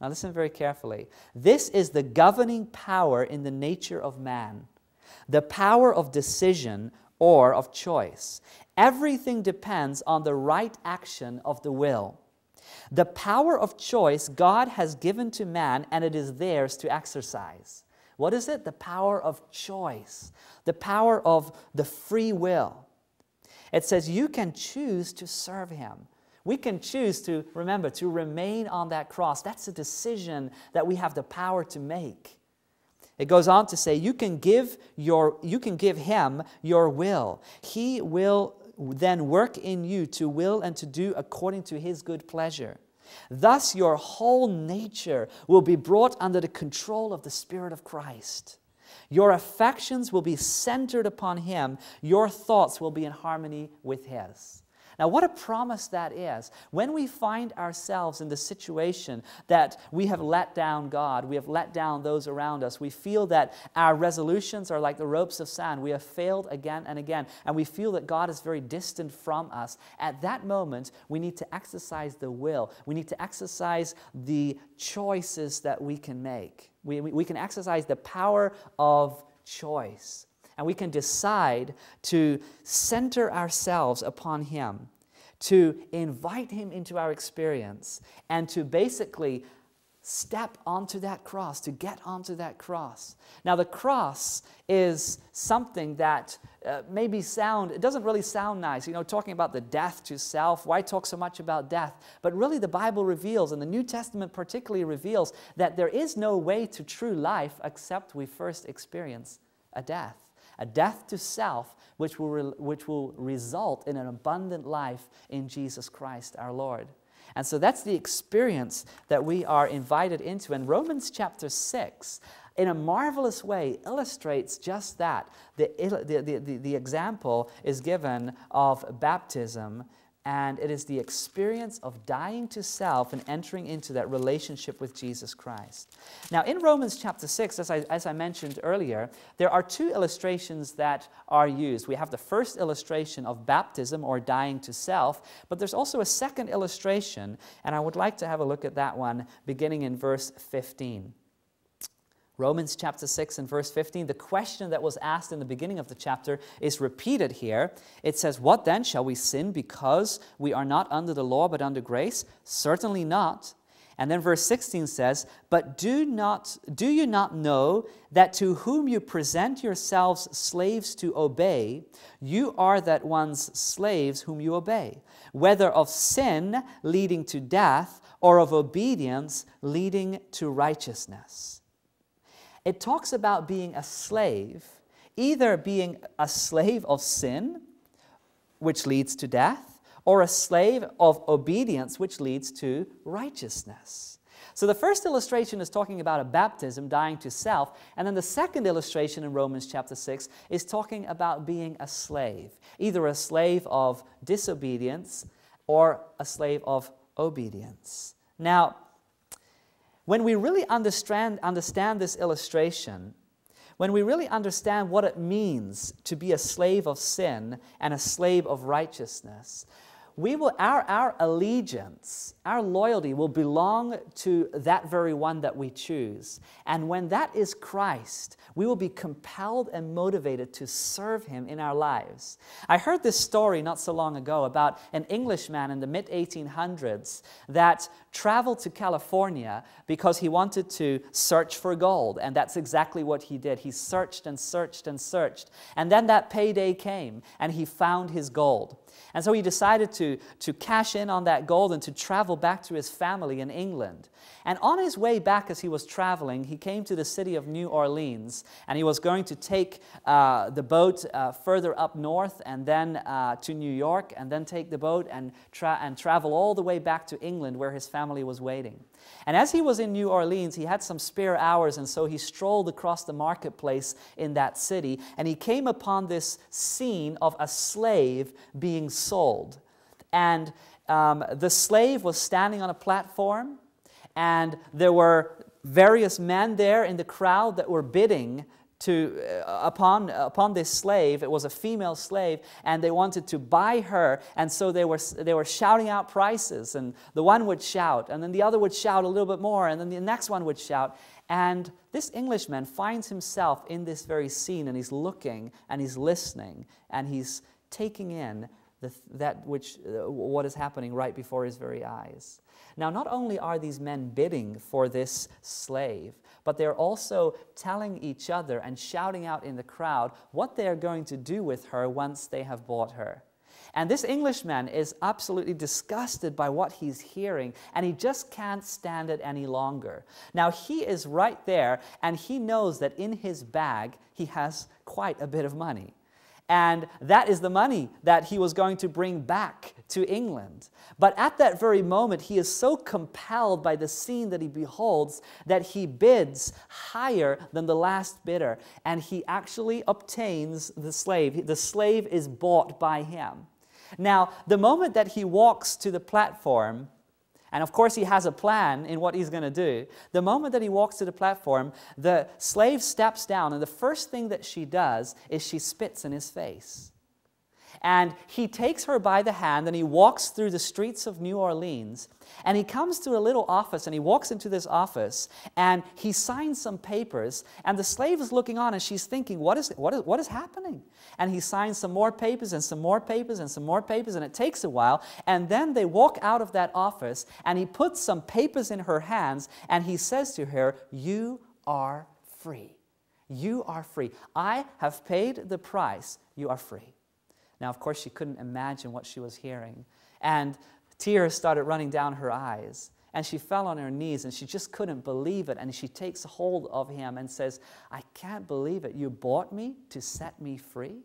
Now, listen very carefully. This is the governing power in the nature of man, the power of decision or of choice. Everything depends on the right action of the will. The power of choice God has given to man, and it is theirs to exercise. What is it? The power of choice, the power of the free will. It says you can choose to serve him. We can choose to, remember, to remain on that cross. That's a decision that we have the power to make. It goes on to say, you can give, your, you can give him your will. He will then work in you to will and to do according to his good pleasure. Thus, your whole nature will be brought under the control of the Spirit of Christ. Your affections will be centered upon him, your thoughts will be in harmony with his. Now, what a promise that is. When we find ourselves in the situation that we have let down God, we have let down those around us, we feel that our resolutions are like the ropes of sand. We have failed again and again, and we feel that God is very distant from us. At that moment, we need to exercise the will, we need to exercise the choices that we can make. We, we, we can exercise the power of choice and we can decide to center ourselves upon Him, to invite Him into our experience, and to basically step onto that cross, to get onto that cross. Now, the cross is something that uh, maybe sound, it doesn't really sound nice, you know, talking about the death to self. Why talk so much about death? But really, the Bible reveals, and the New Testament particularly reveals, that there is no way to true life except we first experience a death a death to self, which will, re- which will result in an abundant life in Jesus Christ our Lord. And so that's the experience that we are invited into. And Romans chapter 6, in a marvelous way, illustrates just that. The, the, the, the example is given of baptism and it is the experience of dying to self and entering into that relationship with Jesus Christ. Now, in Romans chapter 6, as I, as I mentioned earlier, there are two illustrations that are used. We have the first illustration of baptism or dying to self, but there's also a second illustration, and I would like to have a look at that one beginning in verse 15. Romans chapter 6 and verse 15, the question that was asked in the beginning of the chapter is repeated here. It says, What then? Shall we sin because we are not under the law but under grace? Certainly not. And then verse 16 says, But do, not, do you not know that to whom you present yourselves slaves to obey, you are that one's slaves whom you obey, whether of sin leading to death or of obedience leading to righteousness? it talks about being a slave, either being a slave of sin, which leads to death, or a slave of obedience, which leads to righteousness. So the first illustration is talking about a baptism, dying to self. And then the second illustration in Romans chapter 6 is talking about being a slave, either a slave of disobedience or a slave of obedience. Now, when we really understand, understand this illustration, when we really understand what it means to be a slave of sin and a slave of righteousness, we will, our, our allegiance, our loyalty will belong to that very one that we choose. And when that is Christ, we will be compelled and motivated to serve him in our lives. I heard this story not so long ago about an Englishman in the mid 1800s that traveled to California because he wanted to search for gold. And that's exactly what he did. He searched and searched and searched. And then that payday came and he found his gold. And so he decided to, to cash in on that gold and to travel back to his family in England. And on his way back, as he was traveling, he came to the city of New Orleans and he was going to take uh, the boat uh, further up north and then uh, to New York and then take the boat and, tra and travel all the way back to England where his family family was waiting. And as he was in New Orleans, he had some spare hours, and so he strolled across the marketplace in that city, and he came upon this scene of a slave being sold. And um, the slave was standing on a platform, and there were various men there in the crowd that were bidding to, uh, upon, upon this slave. It was a female slave, and they wanted to buy her, and so they were, they were shouting out prices. And the one would shout, and then the other would shout a little bit more, and then the next one would shout. And this Englishman finds himself in this very scene, and he's looking, and he's listening, and he's taking in the, that which, uh, what is happening right before his very eyes. Now, not only are these men bidding for this slave, but they're also telling each other and shouting out in the crowd what they are going to do with her once they have bought her. And this Englishman is absolutely disgusted by what he's hearing, and he just can't stand it any longer. Now, he is right there, and he knows that in his bag he has quite a bit of money. And that is the money that he was going to bring back to England. But at that very moment, he is so compelled by the scene that he beholds that he bids higher than the last bidder. And he actually obtains the slave. The slave is bought by him. Now, the moment that he walks to the platform, and of course, he has a plan in what he's going to do. The moment that he walks to the platform, the slave steps down, and the first thing that she does is she spits in his face. And he takes her by the hand and he walks through the streets of New Orleans. And he comes to a little office and he walks into this office and he signs some papers. And the slave is looking on and she's thinking, what is, what is, what is happening? And he signs some more papers and some more papers and some more papers. And it takes a while. And then they walk out of that office and he puts some papers in her hands and he says to her, You are free. You are free. I have paid the price. You are free. Now, of course, she couldn't imagine what she was hearing. And tears started running down her eyes. And she fell on her knees and she just couldn't believe it. And she takes hold of him and says, I can't believe it. You bought me to set me free.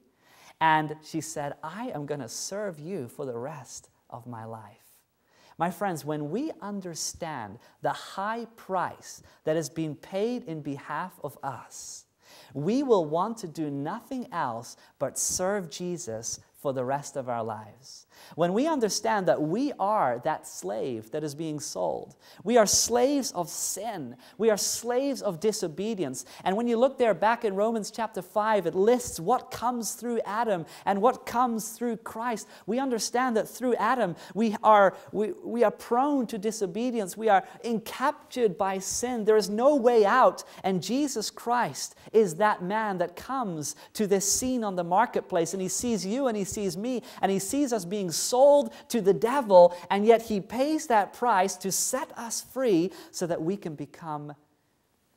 And she said, I am going to serve you for the rest of my life. My friends, when we understand the high price that has been paid in behalf of us, we will want to do nothing else but serve Jesus for the rest of our lives. When we understand that we are that slave that is being sold, we are slaves of sin, we are slaves of disobedience. And when you look there back in Romans chapter 5, it lists what comes through Adam and what comes through Christ. We understand that through Adam, we are, we, we are prone to disobedience, we are encaptured by sin. There is no way out, and Jesus Christ is that man that comes to this scene on the marketplace and he sees you and he sees me and he sees us being being sold to the devil, and yet he pays that price to set us free so that we can become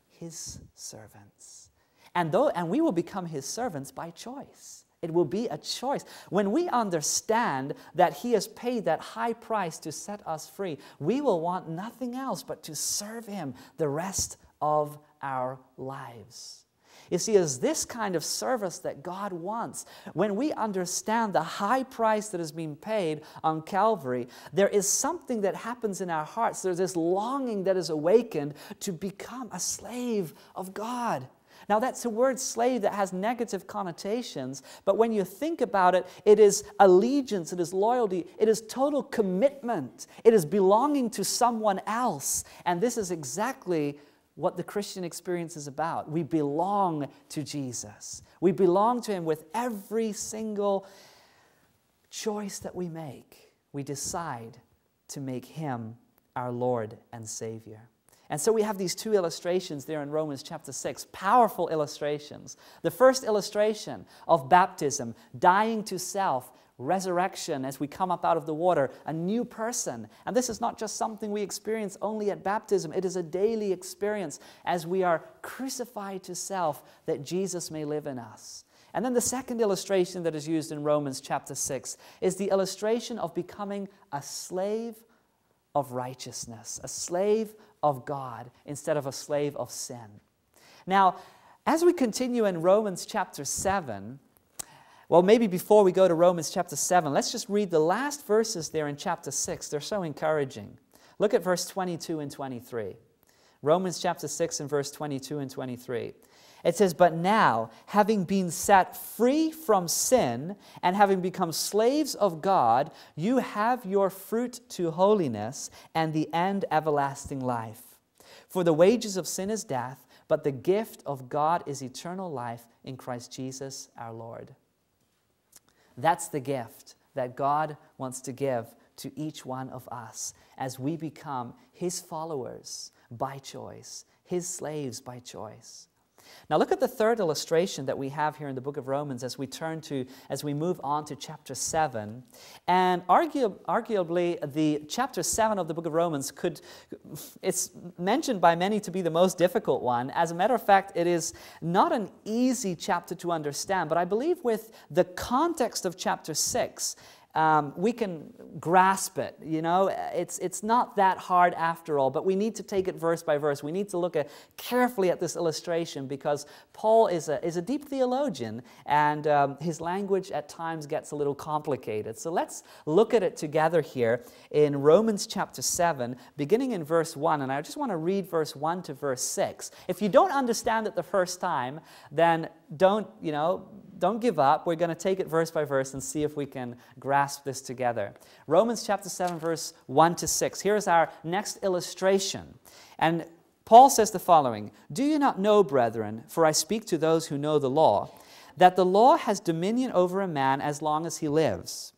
his servants. And, though, and we will become his servants by choice. It will be a choice. When we understand that He has paid that high price to set us free, we will want nothing else but to serve Him the rest of our lives. You see, it's this kind of service that God wants. When we understand the high price that has been paid on Calvary, there is something that happens in our hearts. There's this longing that is awakened to become a slave of God. Now, that's the word slave that has negative connotations, but when you think about it, it is allegiance, it is loyalty, it is total commitment, it is belonging to someone else. And this is exactly what the Christian experience is about. We belong to Jesus, we belong to Him with every single choice that we make. We decide to make Him our Lord and Savior. And so we have these two illustrations there in Romans chapter 6, powerful illustrations. The first illustration of baptism, dying to self resurrection as we come up out of the water, a new person. And this is not just something we experience only at baptism, it is a daily experience as we are crucified to self that Jesus may live in us. And then the second illustration that is used in Romans chapter 6 is the illustration of becoming a slave of righteousness, a slave of God instead of a slave of sin. Now, as we continue in Romans chapter 7, well, maybe before we go to Romans chapter 7, let's just read the last verses there in chapter 6. They're so encouraging. Look at verse 22 and 23. Romans chapter 6 and verse 22 and 23. It says, But now, having been set free from sin and having become slaves of God, you have your fruit to holiness and the end everlasting life. For the wages of sin is death, but the gift of God is eternal life in Christ Jesus our Lord. That's the gift that God wants to give to each one of us as we become His followers by choice, His slaves by choice. Now look at the third illustration that we have here in the book of Romans as we turn to, as we move on to chapter 7. And arguably, the chapter 7 of the book of Romans could, it's mentioned by many to be the most difficult one. As a matter of fact, it is not an easy chapter to understand, but I believe with the context of chapter 6, um, we can grasp it. You know, it's, it's not that hard after all, but we need to take it verse by verse. We need to look at, carefully at this illustration because Paul is a, is a deep theologian and um, his language at times gets a little complicated. So let's look at it together here in Romans chapter 7, beginning in verse 1. And I just want to read verse 1 to verse 6. If you don't understand it the first time, then don't, you know, don't give up. We're going to take it verse by verse and see if we can grasp this together. Romans chapter 7, verse 1 to 6. Here is our next illustration. And Paul says the following Do you not know, brethren, for I speak to those who know the law, that the law has dominion over a man as long as he lives?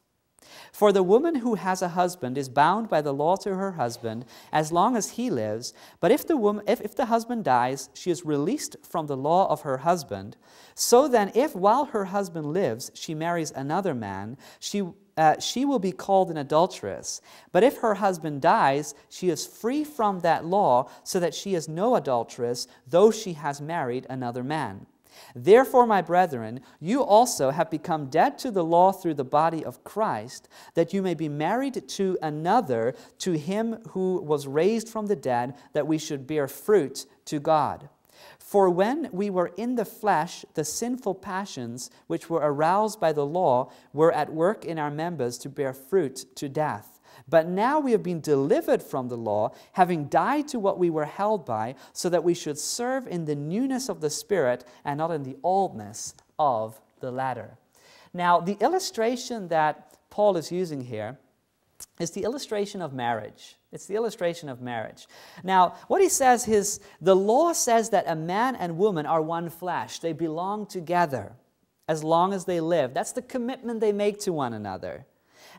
For the woman who has a husband is bound by the law to her husband as long as he lives, but if the, woman, if, if the husband dies, she is released from the law of her husband. So then, if while her husband lives, she marries another man, she, uh, she will be called an adulteress. But if her husband dies, she is free from that law, so that she is no adulteress, though she has married another man. Therefore, my brethren, you also have become dead to the law through the body of Christ, that you may be married to another, to him who was raised from the dead, that we should bear fruit to God. For when we were in the flesh, the sinful passions which were aroused by the law were at work in our members to bear fruit to death. But now we have been delivered from the law, having died to what we were held by, so that we should serve in the newness of the Spirit and not in the oldness of the latter. Now, the illustration that Paul is using here is the illustration of marriage. It's the illustration of marriage. Now, what he says is the law says that a man and woman are one flesh, they belong together as long as they live. That's the commitment they make to one another.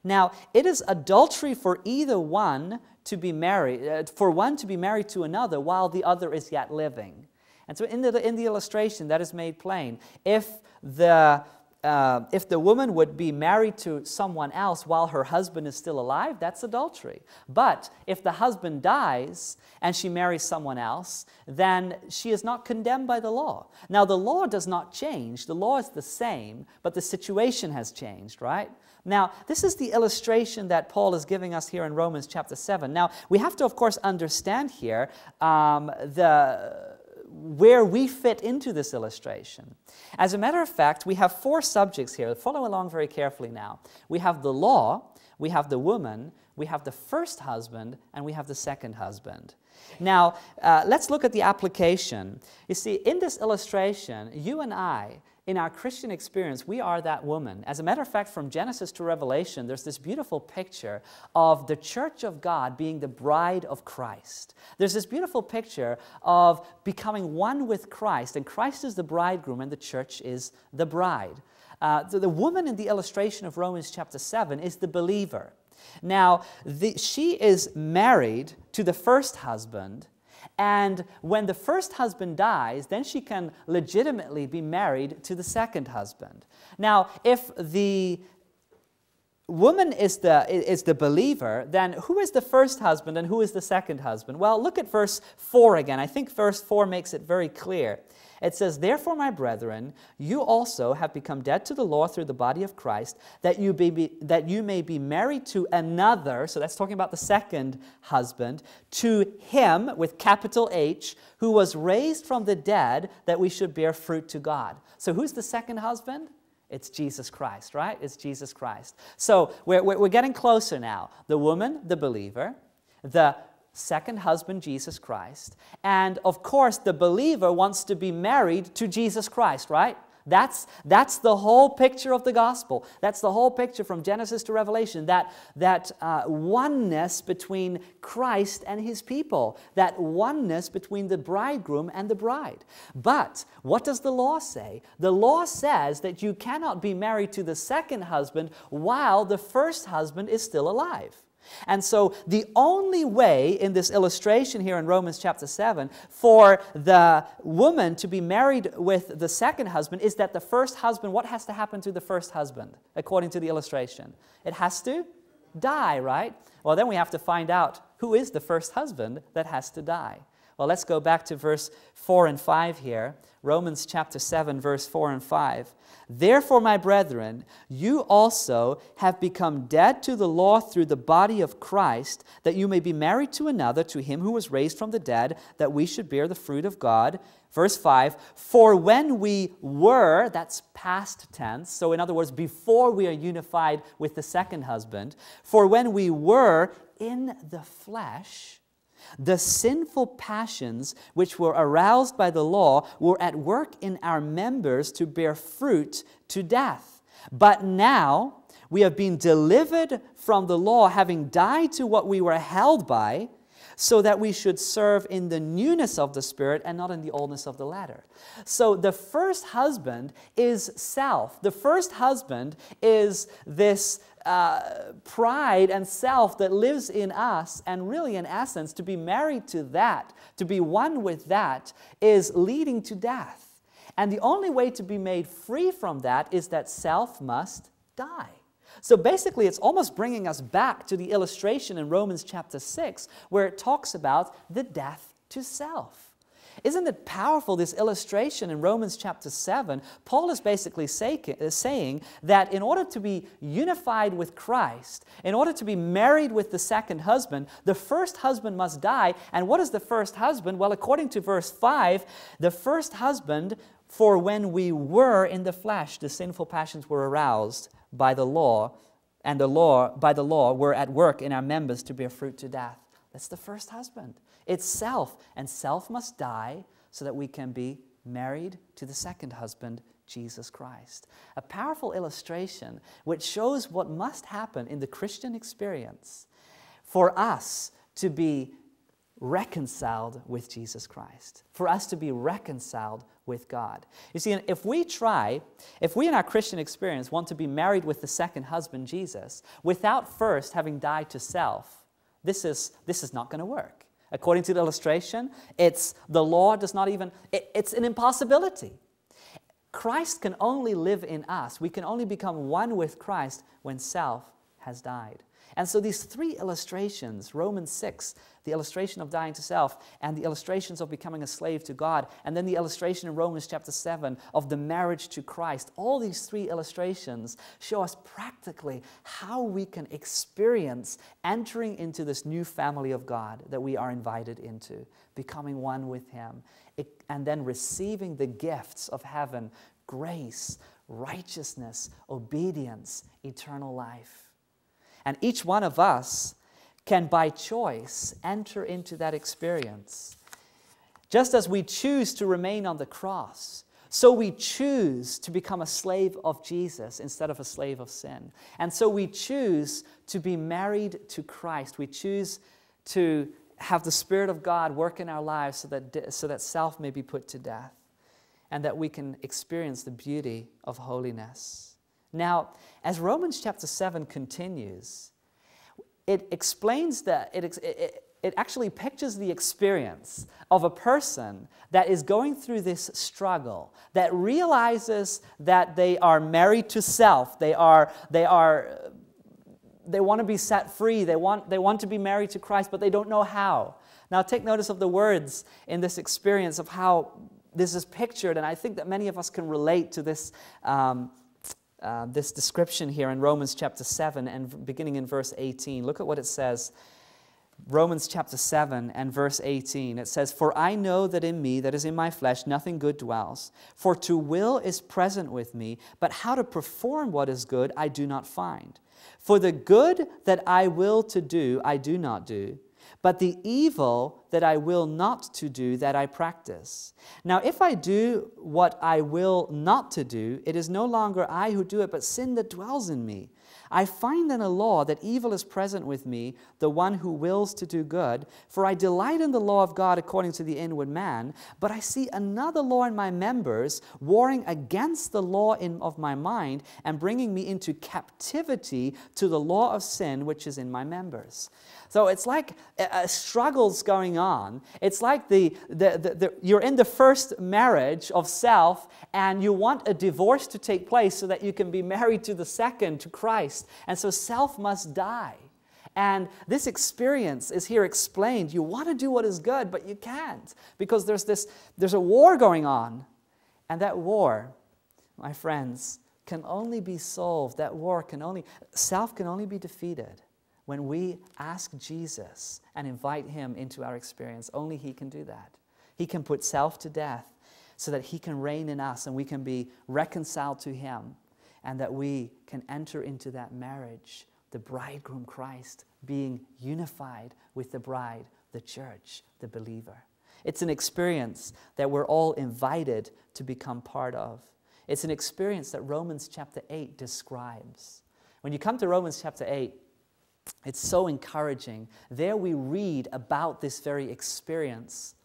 Now, it is adultery for either one to be married, uh, for one to be married to another while the other is yet living. And so in the, in the illustration, that is made plain. If the, uh, if the woman would be married to someone else while her husband is still alive, that's adultery. But if the husband dies and she marries someone else, then she is not condemned by the law. Now, the law does not change, the law is the same, but the situation has changed, right? Now, this is the illustration that Paul is giving us here in Romans chapter 7. Now, we have to, of course, understand here um, the where we fit into this illustration. As a matter of fact, we have four subjects here. Follow along very carefully now. We have the law, we have the woman, we have the first husband, and we have the second husband. Now, uh, let's look at the application. You see, in this illustration, you and I in our Christian experience, we are that woman. As a matter of fact, from Genesis to Revelation, there's this beautiful picture of the church of God being the bride of Christ. There's this beautiful picture of becoming one with Christ, and Christ is the bridegroom, and the church is the bride. Uh, so the woman in the illustration of Romans chapter 7 is the believer. Now, the, she is married to the first husband, and when the first husband dies, then she can legitimately be married to the second husband. Now, if the woman is the, is the believer, then who is the first husband and who is the second husband? Well, look at verse 4 again. I think verse 4 makes it very clear. It says, Therefore, my brethren, you also have become dead to the law through the body of Christ, that you, be, that you may be married to another, so that's talking about the second husband, to him, with capital H, who was raised from the dead, that we should bear fruit to God. So, who's the second husband? It's Jesus Christ, right? It's Jesus Christ. So, we're, we're, we're getting closer now. The woman, the believer, the second husband, Jesus Christ. And of course, the believer wants to be married to Jesus Christ, right? That's, that's the whole picture of the gospel. That's the whole picture from Genesis to Revelation that, that uh, oneness between Christ and his people, that oneness between the bridegroom and the bride. But what does the law say? The law says that you cannot be married to the second husband while the first husband is still alive. And so, the only way in this illustration here in Romans chapter 7 for the woman to be married with the second husband is that the first husband, what has to happen to the first husband according to the illustration? It has to die, right? Well, then we have to find out who is the first husband that has to die. Well, let's go back to verse 4 and 5 here. Romans chapter 7, verse 4 and 5. Therefore, my brethren, you also have become dead to the law through the body of Christ, that you may be married to another, to him who was raised from the dead, that we should bear the fruit of God. Verse 5 For when we were, that's past tense, so in other words, before we are unified with the second husband, for when we were in the flesh, the sinful passions which were aroused by the law were at work in our members to bear fruit to death. But now we have been delivered from the law, having died to what we were held by so that we should serve in the newness of the Spirit and not in the oldness of the latter. So the first husband is self. The first husband is this uh, pride and self that lives in us, and really, in essence, to be married to that, to be one with that, is leading to death. And the only way to be made free from that is that self must die. So basically, it's almost bringing us back to the illustration in Romans chapter 6, where it talks about the death to self. Isn't it powerful, this illustration in Romans chapter 7? Paul is basically say, uh, saying that in order to be unified with Christ, in order to be married with the second husband, the first husband must die. And what is the first husband? Well, according to verse 5, the first husband, for when we were in the flesh, the sinful passions were aroused by the law, and the law, by the law, were at work in our members to bear fruit to death. That's the first husband. Itself and self must die so that we can be married to the second husband, Jesus Christ. A powerful illustration which shows what must happen in the Christian experience for us to be reconciled with Jesus Christ, for us to be reconciled with God. You see, if we try, if we in our Christian experience want to be married with the second husband, Jesus, without first having died to self, this is, this is not going to work. According to the illustration, it's the law does not even, it, it's an impossibility. Christ can only live in us. We can only become one with Christ when self has died. And so these three illustrations Romans 6, the illustration of dying to self, and the illustrations of becoming a slave to God, and then the illustration in Romans chapter 7 of the marriage to Christ all these three illustrations show us practically how we can experience entering into this new family of God that we are invited into, becoming one with Him, and then receiving the gifts of heaven grace, righteousness, obedience, eternal life. And each one of us can, by choice, enter into that experience. Just as we choose to remain on the cross, so we choose to become a slave of Jesus instead of a slave of sin. And so we choose to be married to Christ. We choose to have the Spirit of God work in our lives so that, so that self may be put to death and that we can experience the beauty of holiness. Now, as Romans chapter 7 continues, it explains that, it, it, it actually pictures the experience of a person that is going through this struggle, that realizes that they are married to self, they are, they are, they want to be set free, they want, they want to be married to Christ, but they don't know how. Now, take notice of the words in this experience of how this is pictured, and I think that many of us can relate to this. Um, uh, this description here in Romans chapter 7 and beginning in verse 18. Look at what it says. Romans chapter 7 and verse 18. It says, For I know that in me, that is in my flesh, nothing good dwells. For to will is present with me, but how to perform what is good I do not find. For the good that I will to do, I do not do but the evil that I will not to do that I practice. Now, if I do what I will not to do, it is no longer I who do it, but sin that dwells in me. I find in a law that evil is present with me, the one who wills to do good, for I delight in the law of God according to the inward man, but I see another law in my members, warring against the law in, of my mind, and bringing me into captivity to the law of sin which is in my members. So it's like struggles going on. It's like the, the, the, the, you're in the first marriage of self and you want a divorce to take place so that you can be married to the second, to Christ. And so self must die. And this experience is here explained. You want to do what is good, but you can't because there's, this, there's a war going on. And that war, my friends, can only be solved. That war can only, self can only be defeated when we ask Jesus and invite Him into our experience, only He can do that. He can put self to death so that He can reign in us and we can be reconciled to Him and that we can enter into that marriage, the bridegroom Christ being unified with the bride, the church, the believer. It's an experience that we're all invited to become part of. It's an experience that Romans chapter 8 describes. When you come to Romans chapter 8, it's so encouraging. There we read about this very experience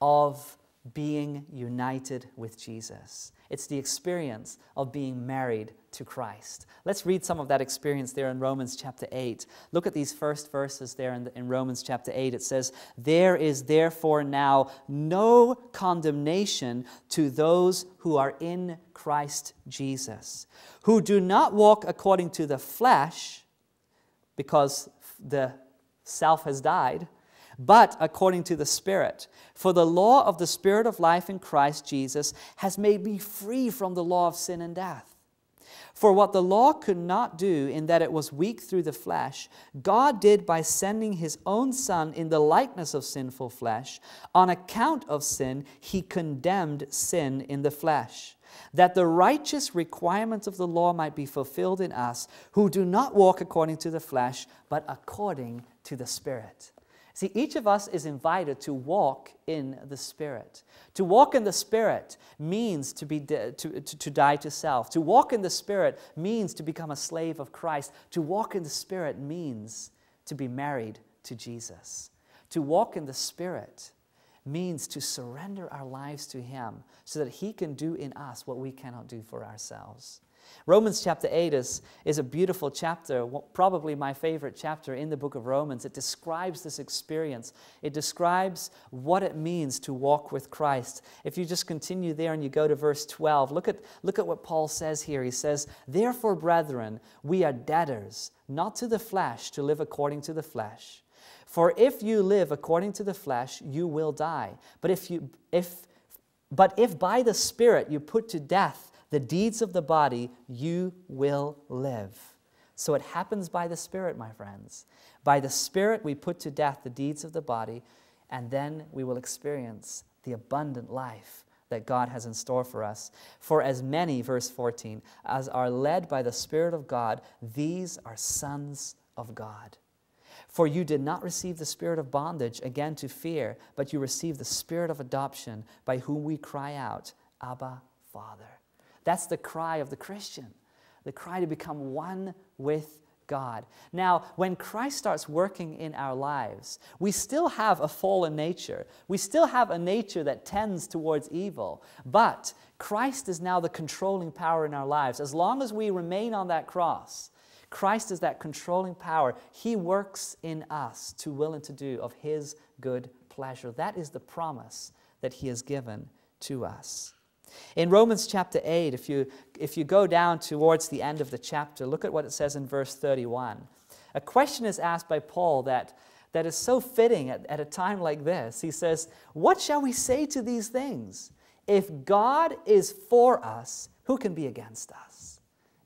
of being united with Jesus. It's the experience of being married to Christ. Let's read some of that experience there in Romans chapter 8. Look at these first verses there in, the, in, Romans chapter 8. It says, There is therefore now no condemnation to those who are in Christ Jesus, who do not walk according to the flesh because the self has died, but according to the Spirit. For the law of the Spirit of life in Christ Jesus has made me free from the law of sin and death. For what the law could not do, in that it was weak through the flesh, God did by sending his own Son in the likeness of sinful flesh. On account of sin, he condemned sin in the flesh that the righteous requirements of the law might be fulfilled in us who do not walk according to the flesh, but according to the Spirit. See, each of us is invited to walk in the Spirit. To walk in the Spirit means to, be to, to, to die to self. To walk in the Spirit means to become a slave of Christ. To walk in the Spirit means to be married to Jesus. To walk in the Spirit means to surrender our lives to Him so that He can do in us what we cannot do for ourselves. Romans chapter 8 is, is a beautiful chapter, probably my favorite chapter in the book of Romans. It describes this experience, it describes what it means to walk with Christ. If you just continue there and you go to verse 12, look at, look at what Paul says here. He says, Therefore, brethren, we are debtors, not to the flesh, to live according to the flesh. For if you live according to the flesh, you will die. But if, you, if, but if by the Spirit you put to death the deeds of the body, you will live. So it happens by the Spirit, my friends. By the Spirit, we put to death the deeds of the body, and then we will experience the abundant life that God has in store for us. For as many, verse 14, as are led by the Spirit of God, these are sons of God. For you did not receive the spirit of bondage again to fear, but you received the spirit of adoption by whom we cry out, Abba, Father. That's the cry of the Christian, the cry to become one with God. Now, when Christ starts working in our lives, we still have a fallen nature. We still have a nature that tends towards evil. But Christ is now the controlling power in our lives. As long as we remain on that cross, Christ is that controlling power. He works in us to will and to do of His good pleasure. That is the promise that He has given to us. In Romans chapter 8, if you, if you go down towards the end of the chapter, look at what it says in verse 31. A question is asked by Paul that, that is so fitting at, at a time like this. He says, What shall we say to these things? If God is for us, who can be against us?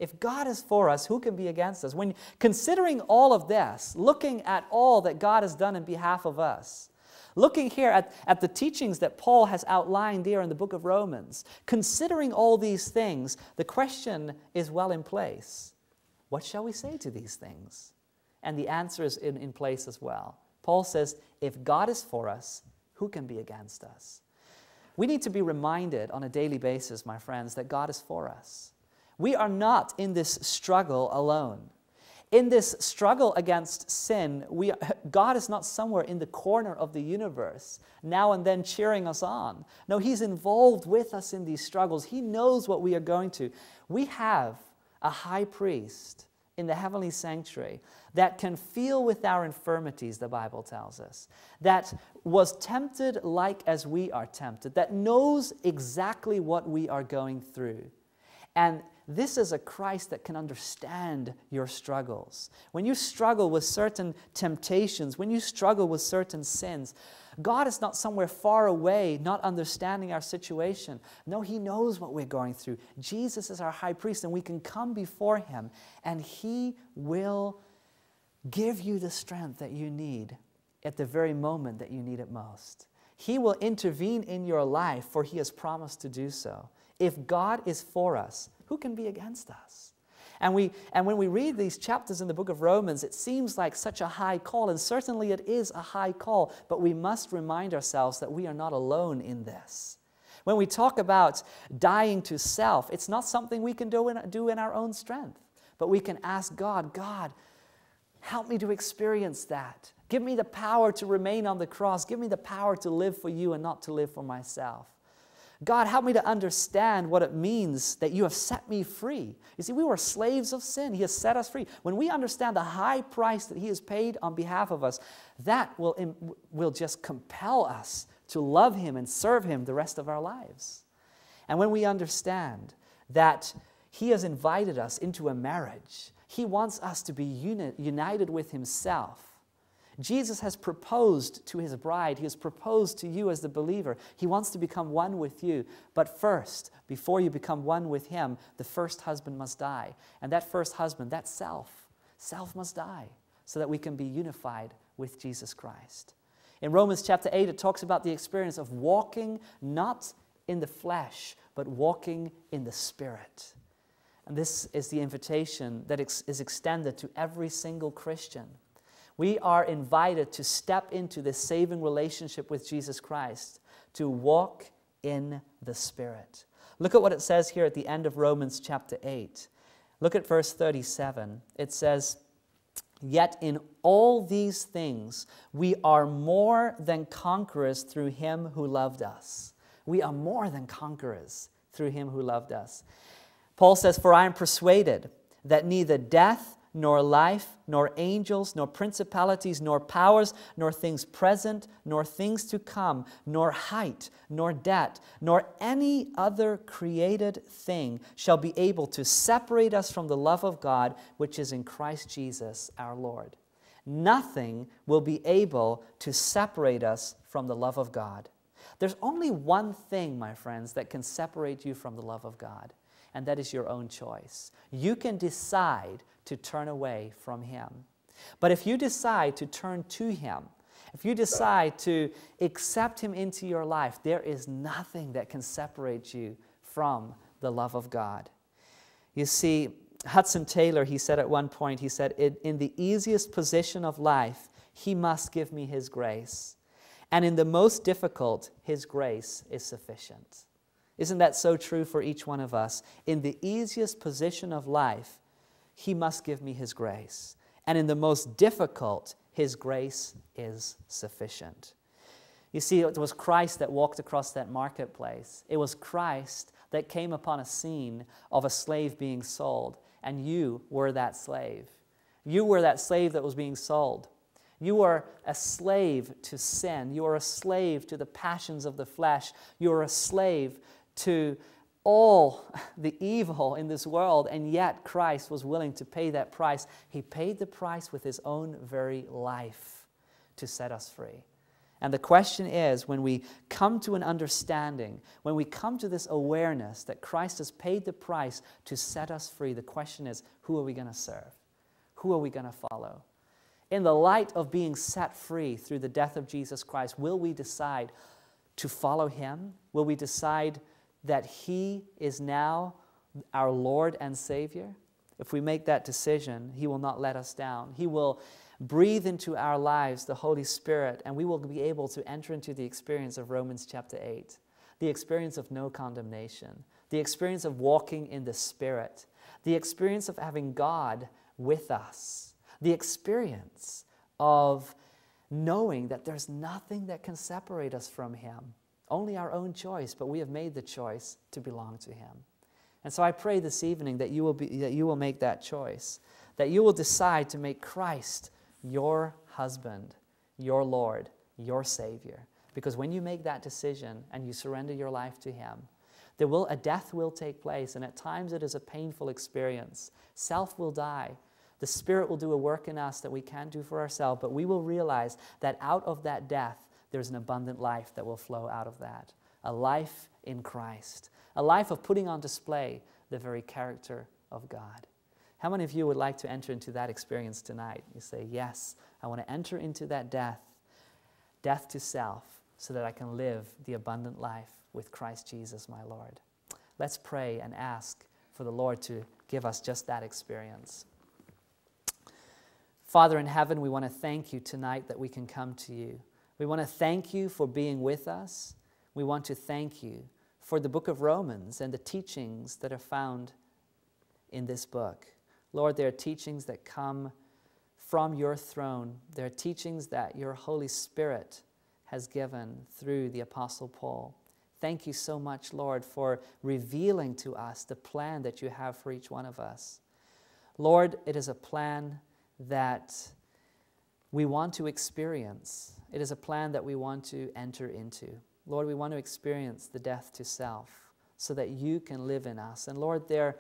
If God is for us, who can be against us? When considering all of this, looking at all that God has done in behalf of us, looking here at, at the teachings that Paul has outlined here in the book of Romans, considering all these things, the question is well in place. What shall we say to these things? And the answer is in, in place as well. Paul says, if God is for us, who can be against us? We need to be reminded on a daily basis, my friends, that God is for us we are not in this struggle alone. In this struggle against sin, we, God is not somewhere in the corner of the universe, now and then cheering us on. No, He's involved with us in these struggles. He knows what we are going to. We have a high priest in the heavenly sanctuary that can feel with our infirmities, the Bible tells us, that was tempted like as we are tempted, that knows exactly what we are going through. And this is a Christ that can understand your struggles. When you struggle with certain temptations, when you struggle with certain sins, God is not somewhere far away, not understanding our situation. No, He knows what we're going through. Jesus is our high priest, and we can come before Him, and He will give you the strength that you need at the very moment that you need it most. He will intervene in your life, for He has promised to do so. If God is for us, who can be against us? And, we, and when we read these chapters in the book of Romans, it seems like such a high call, and certainly it is a high call, but we must remind ourselves that we are not alone in this. When we talk about dying to self, it's not something we can do in, do in our own strength, but we can ask God, God, help me to experience that. Give me the power to remain on the cross. Give me the power to live for you and not to live for myself. God, help me to understand what it means that you have set me free. You see, we were slaves of sin. He has set us free. When we understand the high price that He has paid on behalf of us, that will, will just compel us to love Him and serve Him the rest of our lives. And when we understand that He has invited us into a marriage, He wants us to be uni united with Himself Jesus has proposed to his bride. He has proposed to you as the believer. He wants to become one with you. But first, before you become one with him, the first husband must die. And that first husband, that self, self must die so that we can be unified with Jesus Christ. In Romans chapter 8, it talks about the experience of walking not in the flesh, but walking in the spirit. And this is the invitation that is extended to every single Christian. We are invited to step into this saving relationship with Jesus Christ, to walk in the Spirit. Look at what it says here at the end of Romans chapter 8. Look at verse 37. It says, Yet in all these things we are more than conquerors through him who loved us. We are more than conquerors through him who loved us. Paul says, For I am persuaded that neither death nor life, nor angels, nor principalities, nor powers, nor things present, nor things to come, nor height, nor depth, nor any other created thing shall be able to separate us from the love of God which is in Christ Jesus our Lord. Nothing will be able to separate us from the love of God. There's only one thing, my friends, that can separate you from the love of God, and that is your own choice. You can decide to turn away from Him. But if you decide to turn to Him, if you decide to accept Him into your life, there is nothing that can separate you from the love of God. You see, Hudson Taylor, he said at one point, he said, In the easiest position of life, He must give me His grace. And in the most difficult, His grace is sufficient. Isn't that so true for each one of us? In the easiest position of life, he must give me His grace. And in the most difficult, His grace is sufficient. You see, it was Christ that walked across that marketplace. It was Christ that came upon a scene of a slave being sold, and you were that slave. You were that slave that was being sold. You are a slave to sin. You are a slave to the passions of the flesh. You are a slave to all [laughs] the evil in this world, and yet Christ was willing to pay that price. He paid the price with his own very life to set us free. And the question is when we come to an understanding, when we come to this awareness that Christ has paid the price to set us free, the question is who are we going to serve? Who are we going to follow? In the light of being set free through the death of Jesus Christ, will we decide to follow him? Will we decide that He is now our Lord and Savior, if we make that decision, He will not let us down. He will breathe into our lives the Holy Spirit, and we will be able to enter into the experience of Romans chapter 8, the experience of no condemnation, the experience of walking in the Spirit, the experience of having God with us, the experience of knowing that there's nothing that can separate us from Him only our own choice, but we have made the choice to belong to Him. And so I pray this evening that you will, be, that you will make that choice, that you will decide to make Christ your husband, your Lord, your Savior. Because when you make that decision and you surrender your life to Him, there will, a death will take place, and at times it is a painful experience. Self will die. The Spirit will do a work in us that we can't do for ourselves, but we will realize that out of that death, there's an abundant life that will flow out of that. A life in Christ, a life of putting on display the very character of God. How many of you would like to enter into that experience tonight? You say, Yes, I want to enter into that death, death to self, so that I can live the abundant life with Christ Jesus, my Lord. Let's pray and ask for the Lord to give us just that experience. Father in heaven, we want to thank you tonight that we can come to you. We want to thank you for being with us. We want to thank you for the book of Romans and the teachings that are found in this book. Lord, there are teachings that come from your throne, there are teachings that your Holy Spirit has given through the Apostle Paul. Thank you so much, Lord, for revealing to us the plan that you have for each one of us. Lord, it is a plan that we want to experience. It is a plan that we want to enter into. Lord, we want to experience the death to self so that you can live in us. And Lord, there,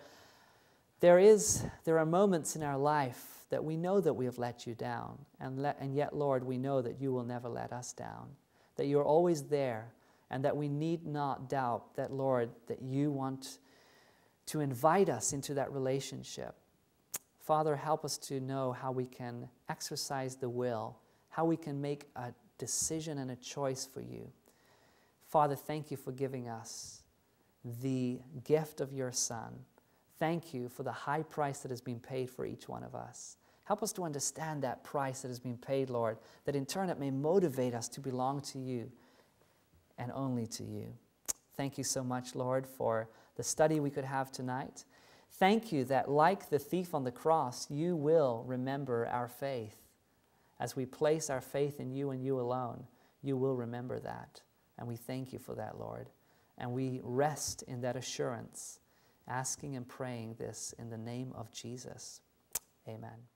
there, is, there are moments in our life that we know that we have let you down. And, let, and yet, Lord, we know that you will never let us down, that you are always there, and that we need not doubt that, Lord, that you want to invite us into that relationship. Father, help us to know how we can exercise the will how we can make a decision and a choice for you. Father, thank you for giving us the gift of your Son. Thank you for the high price that has been paid for each one of us. Help us to understand that price that has been paid, Lord, that in turn it may motivate us to belong to you and only to you. Thank you so much, Lord, for the study we could have tonight. Thank you that, like the thief on the cross, you will remember our faith as we place our faith in you and you alone, you will remember that. And we thank you for that, Lord. And we rest in that assurance, asking and praying this in the name of Jesus. Amen.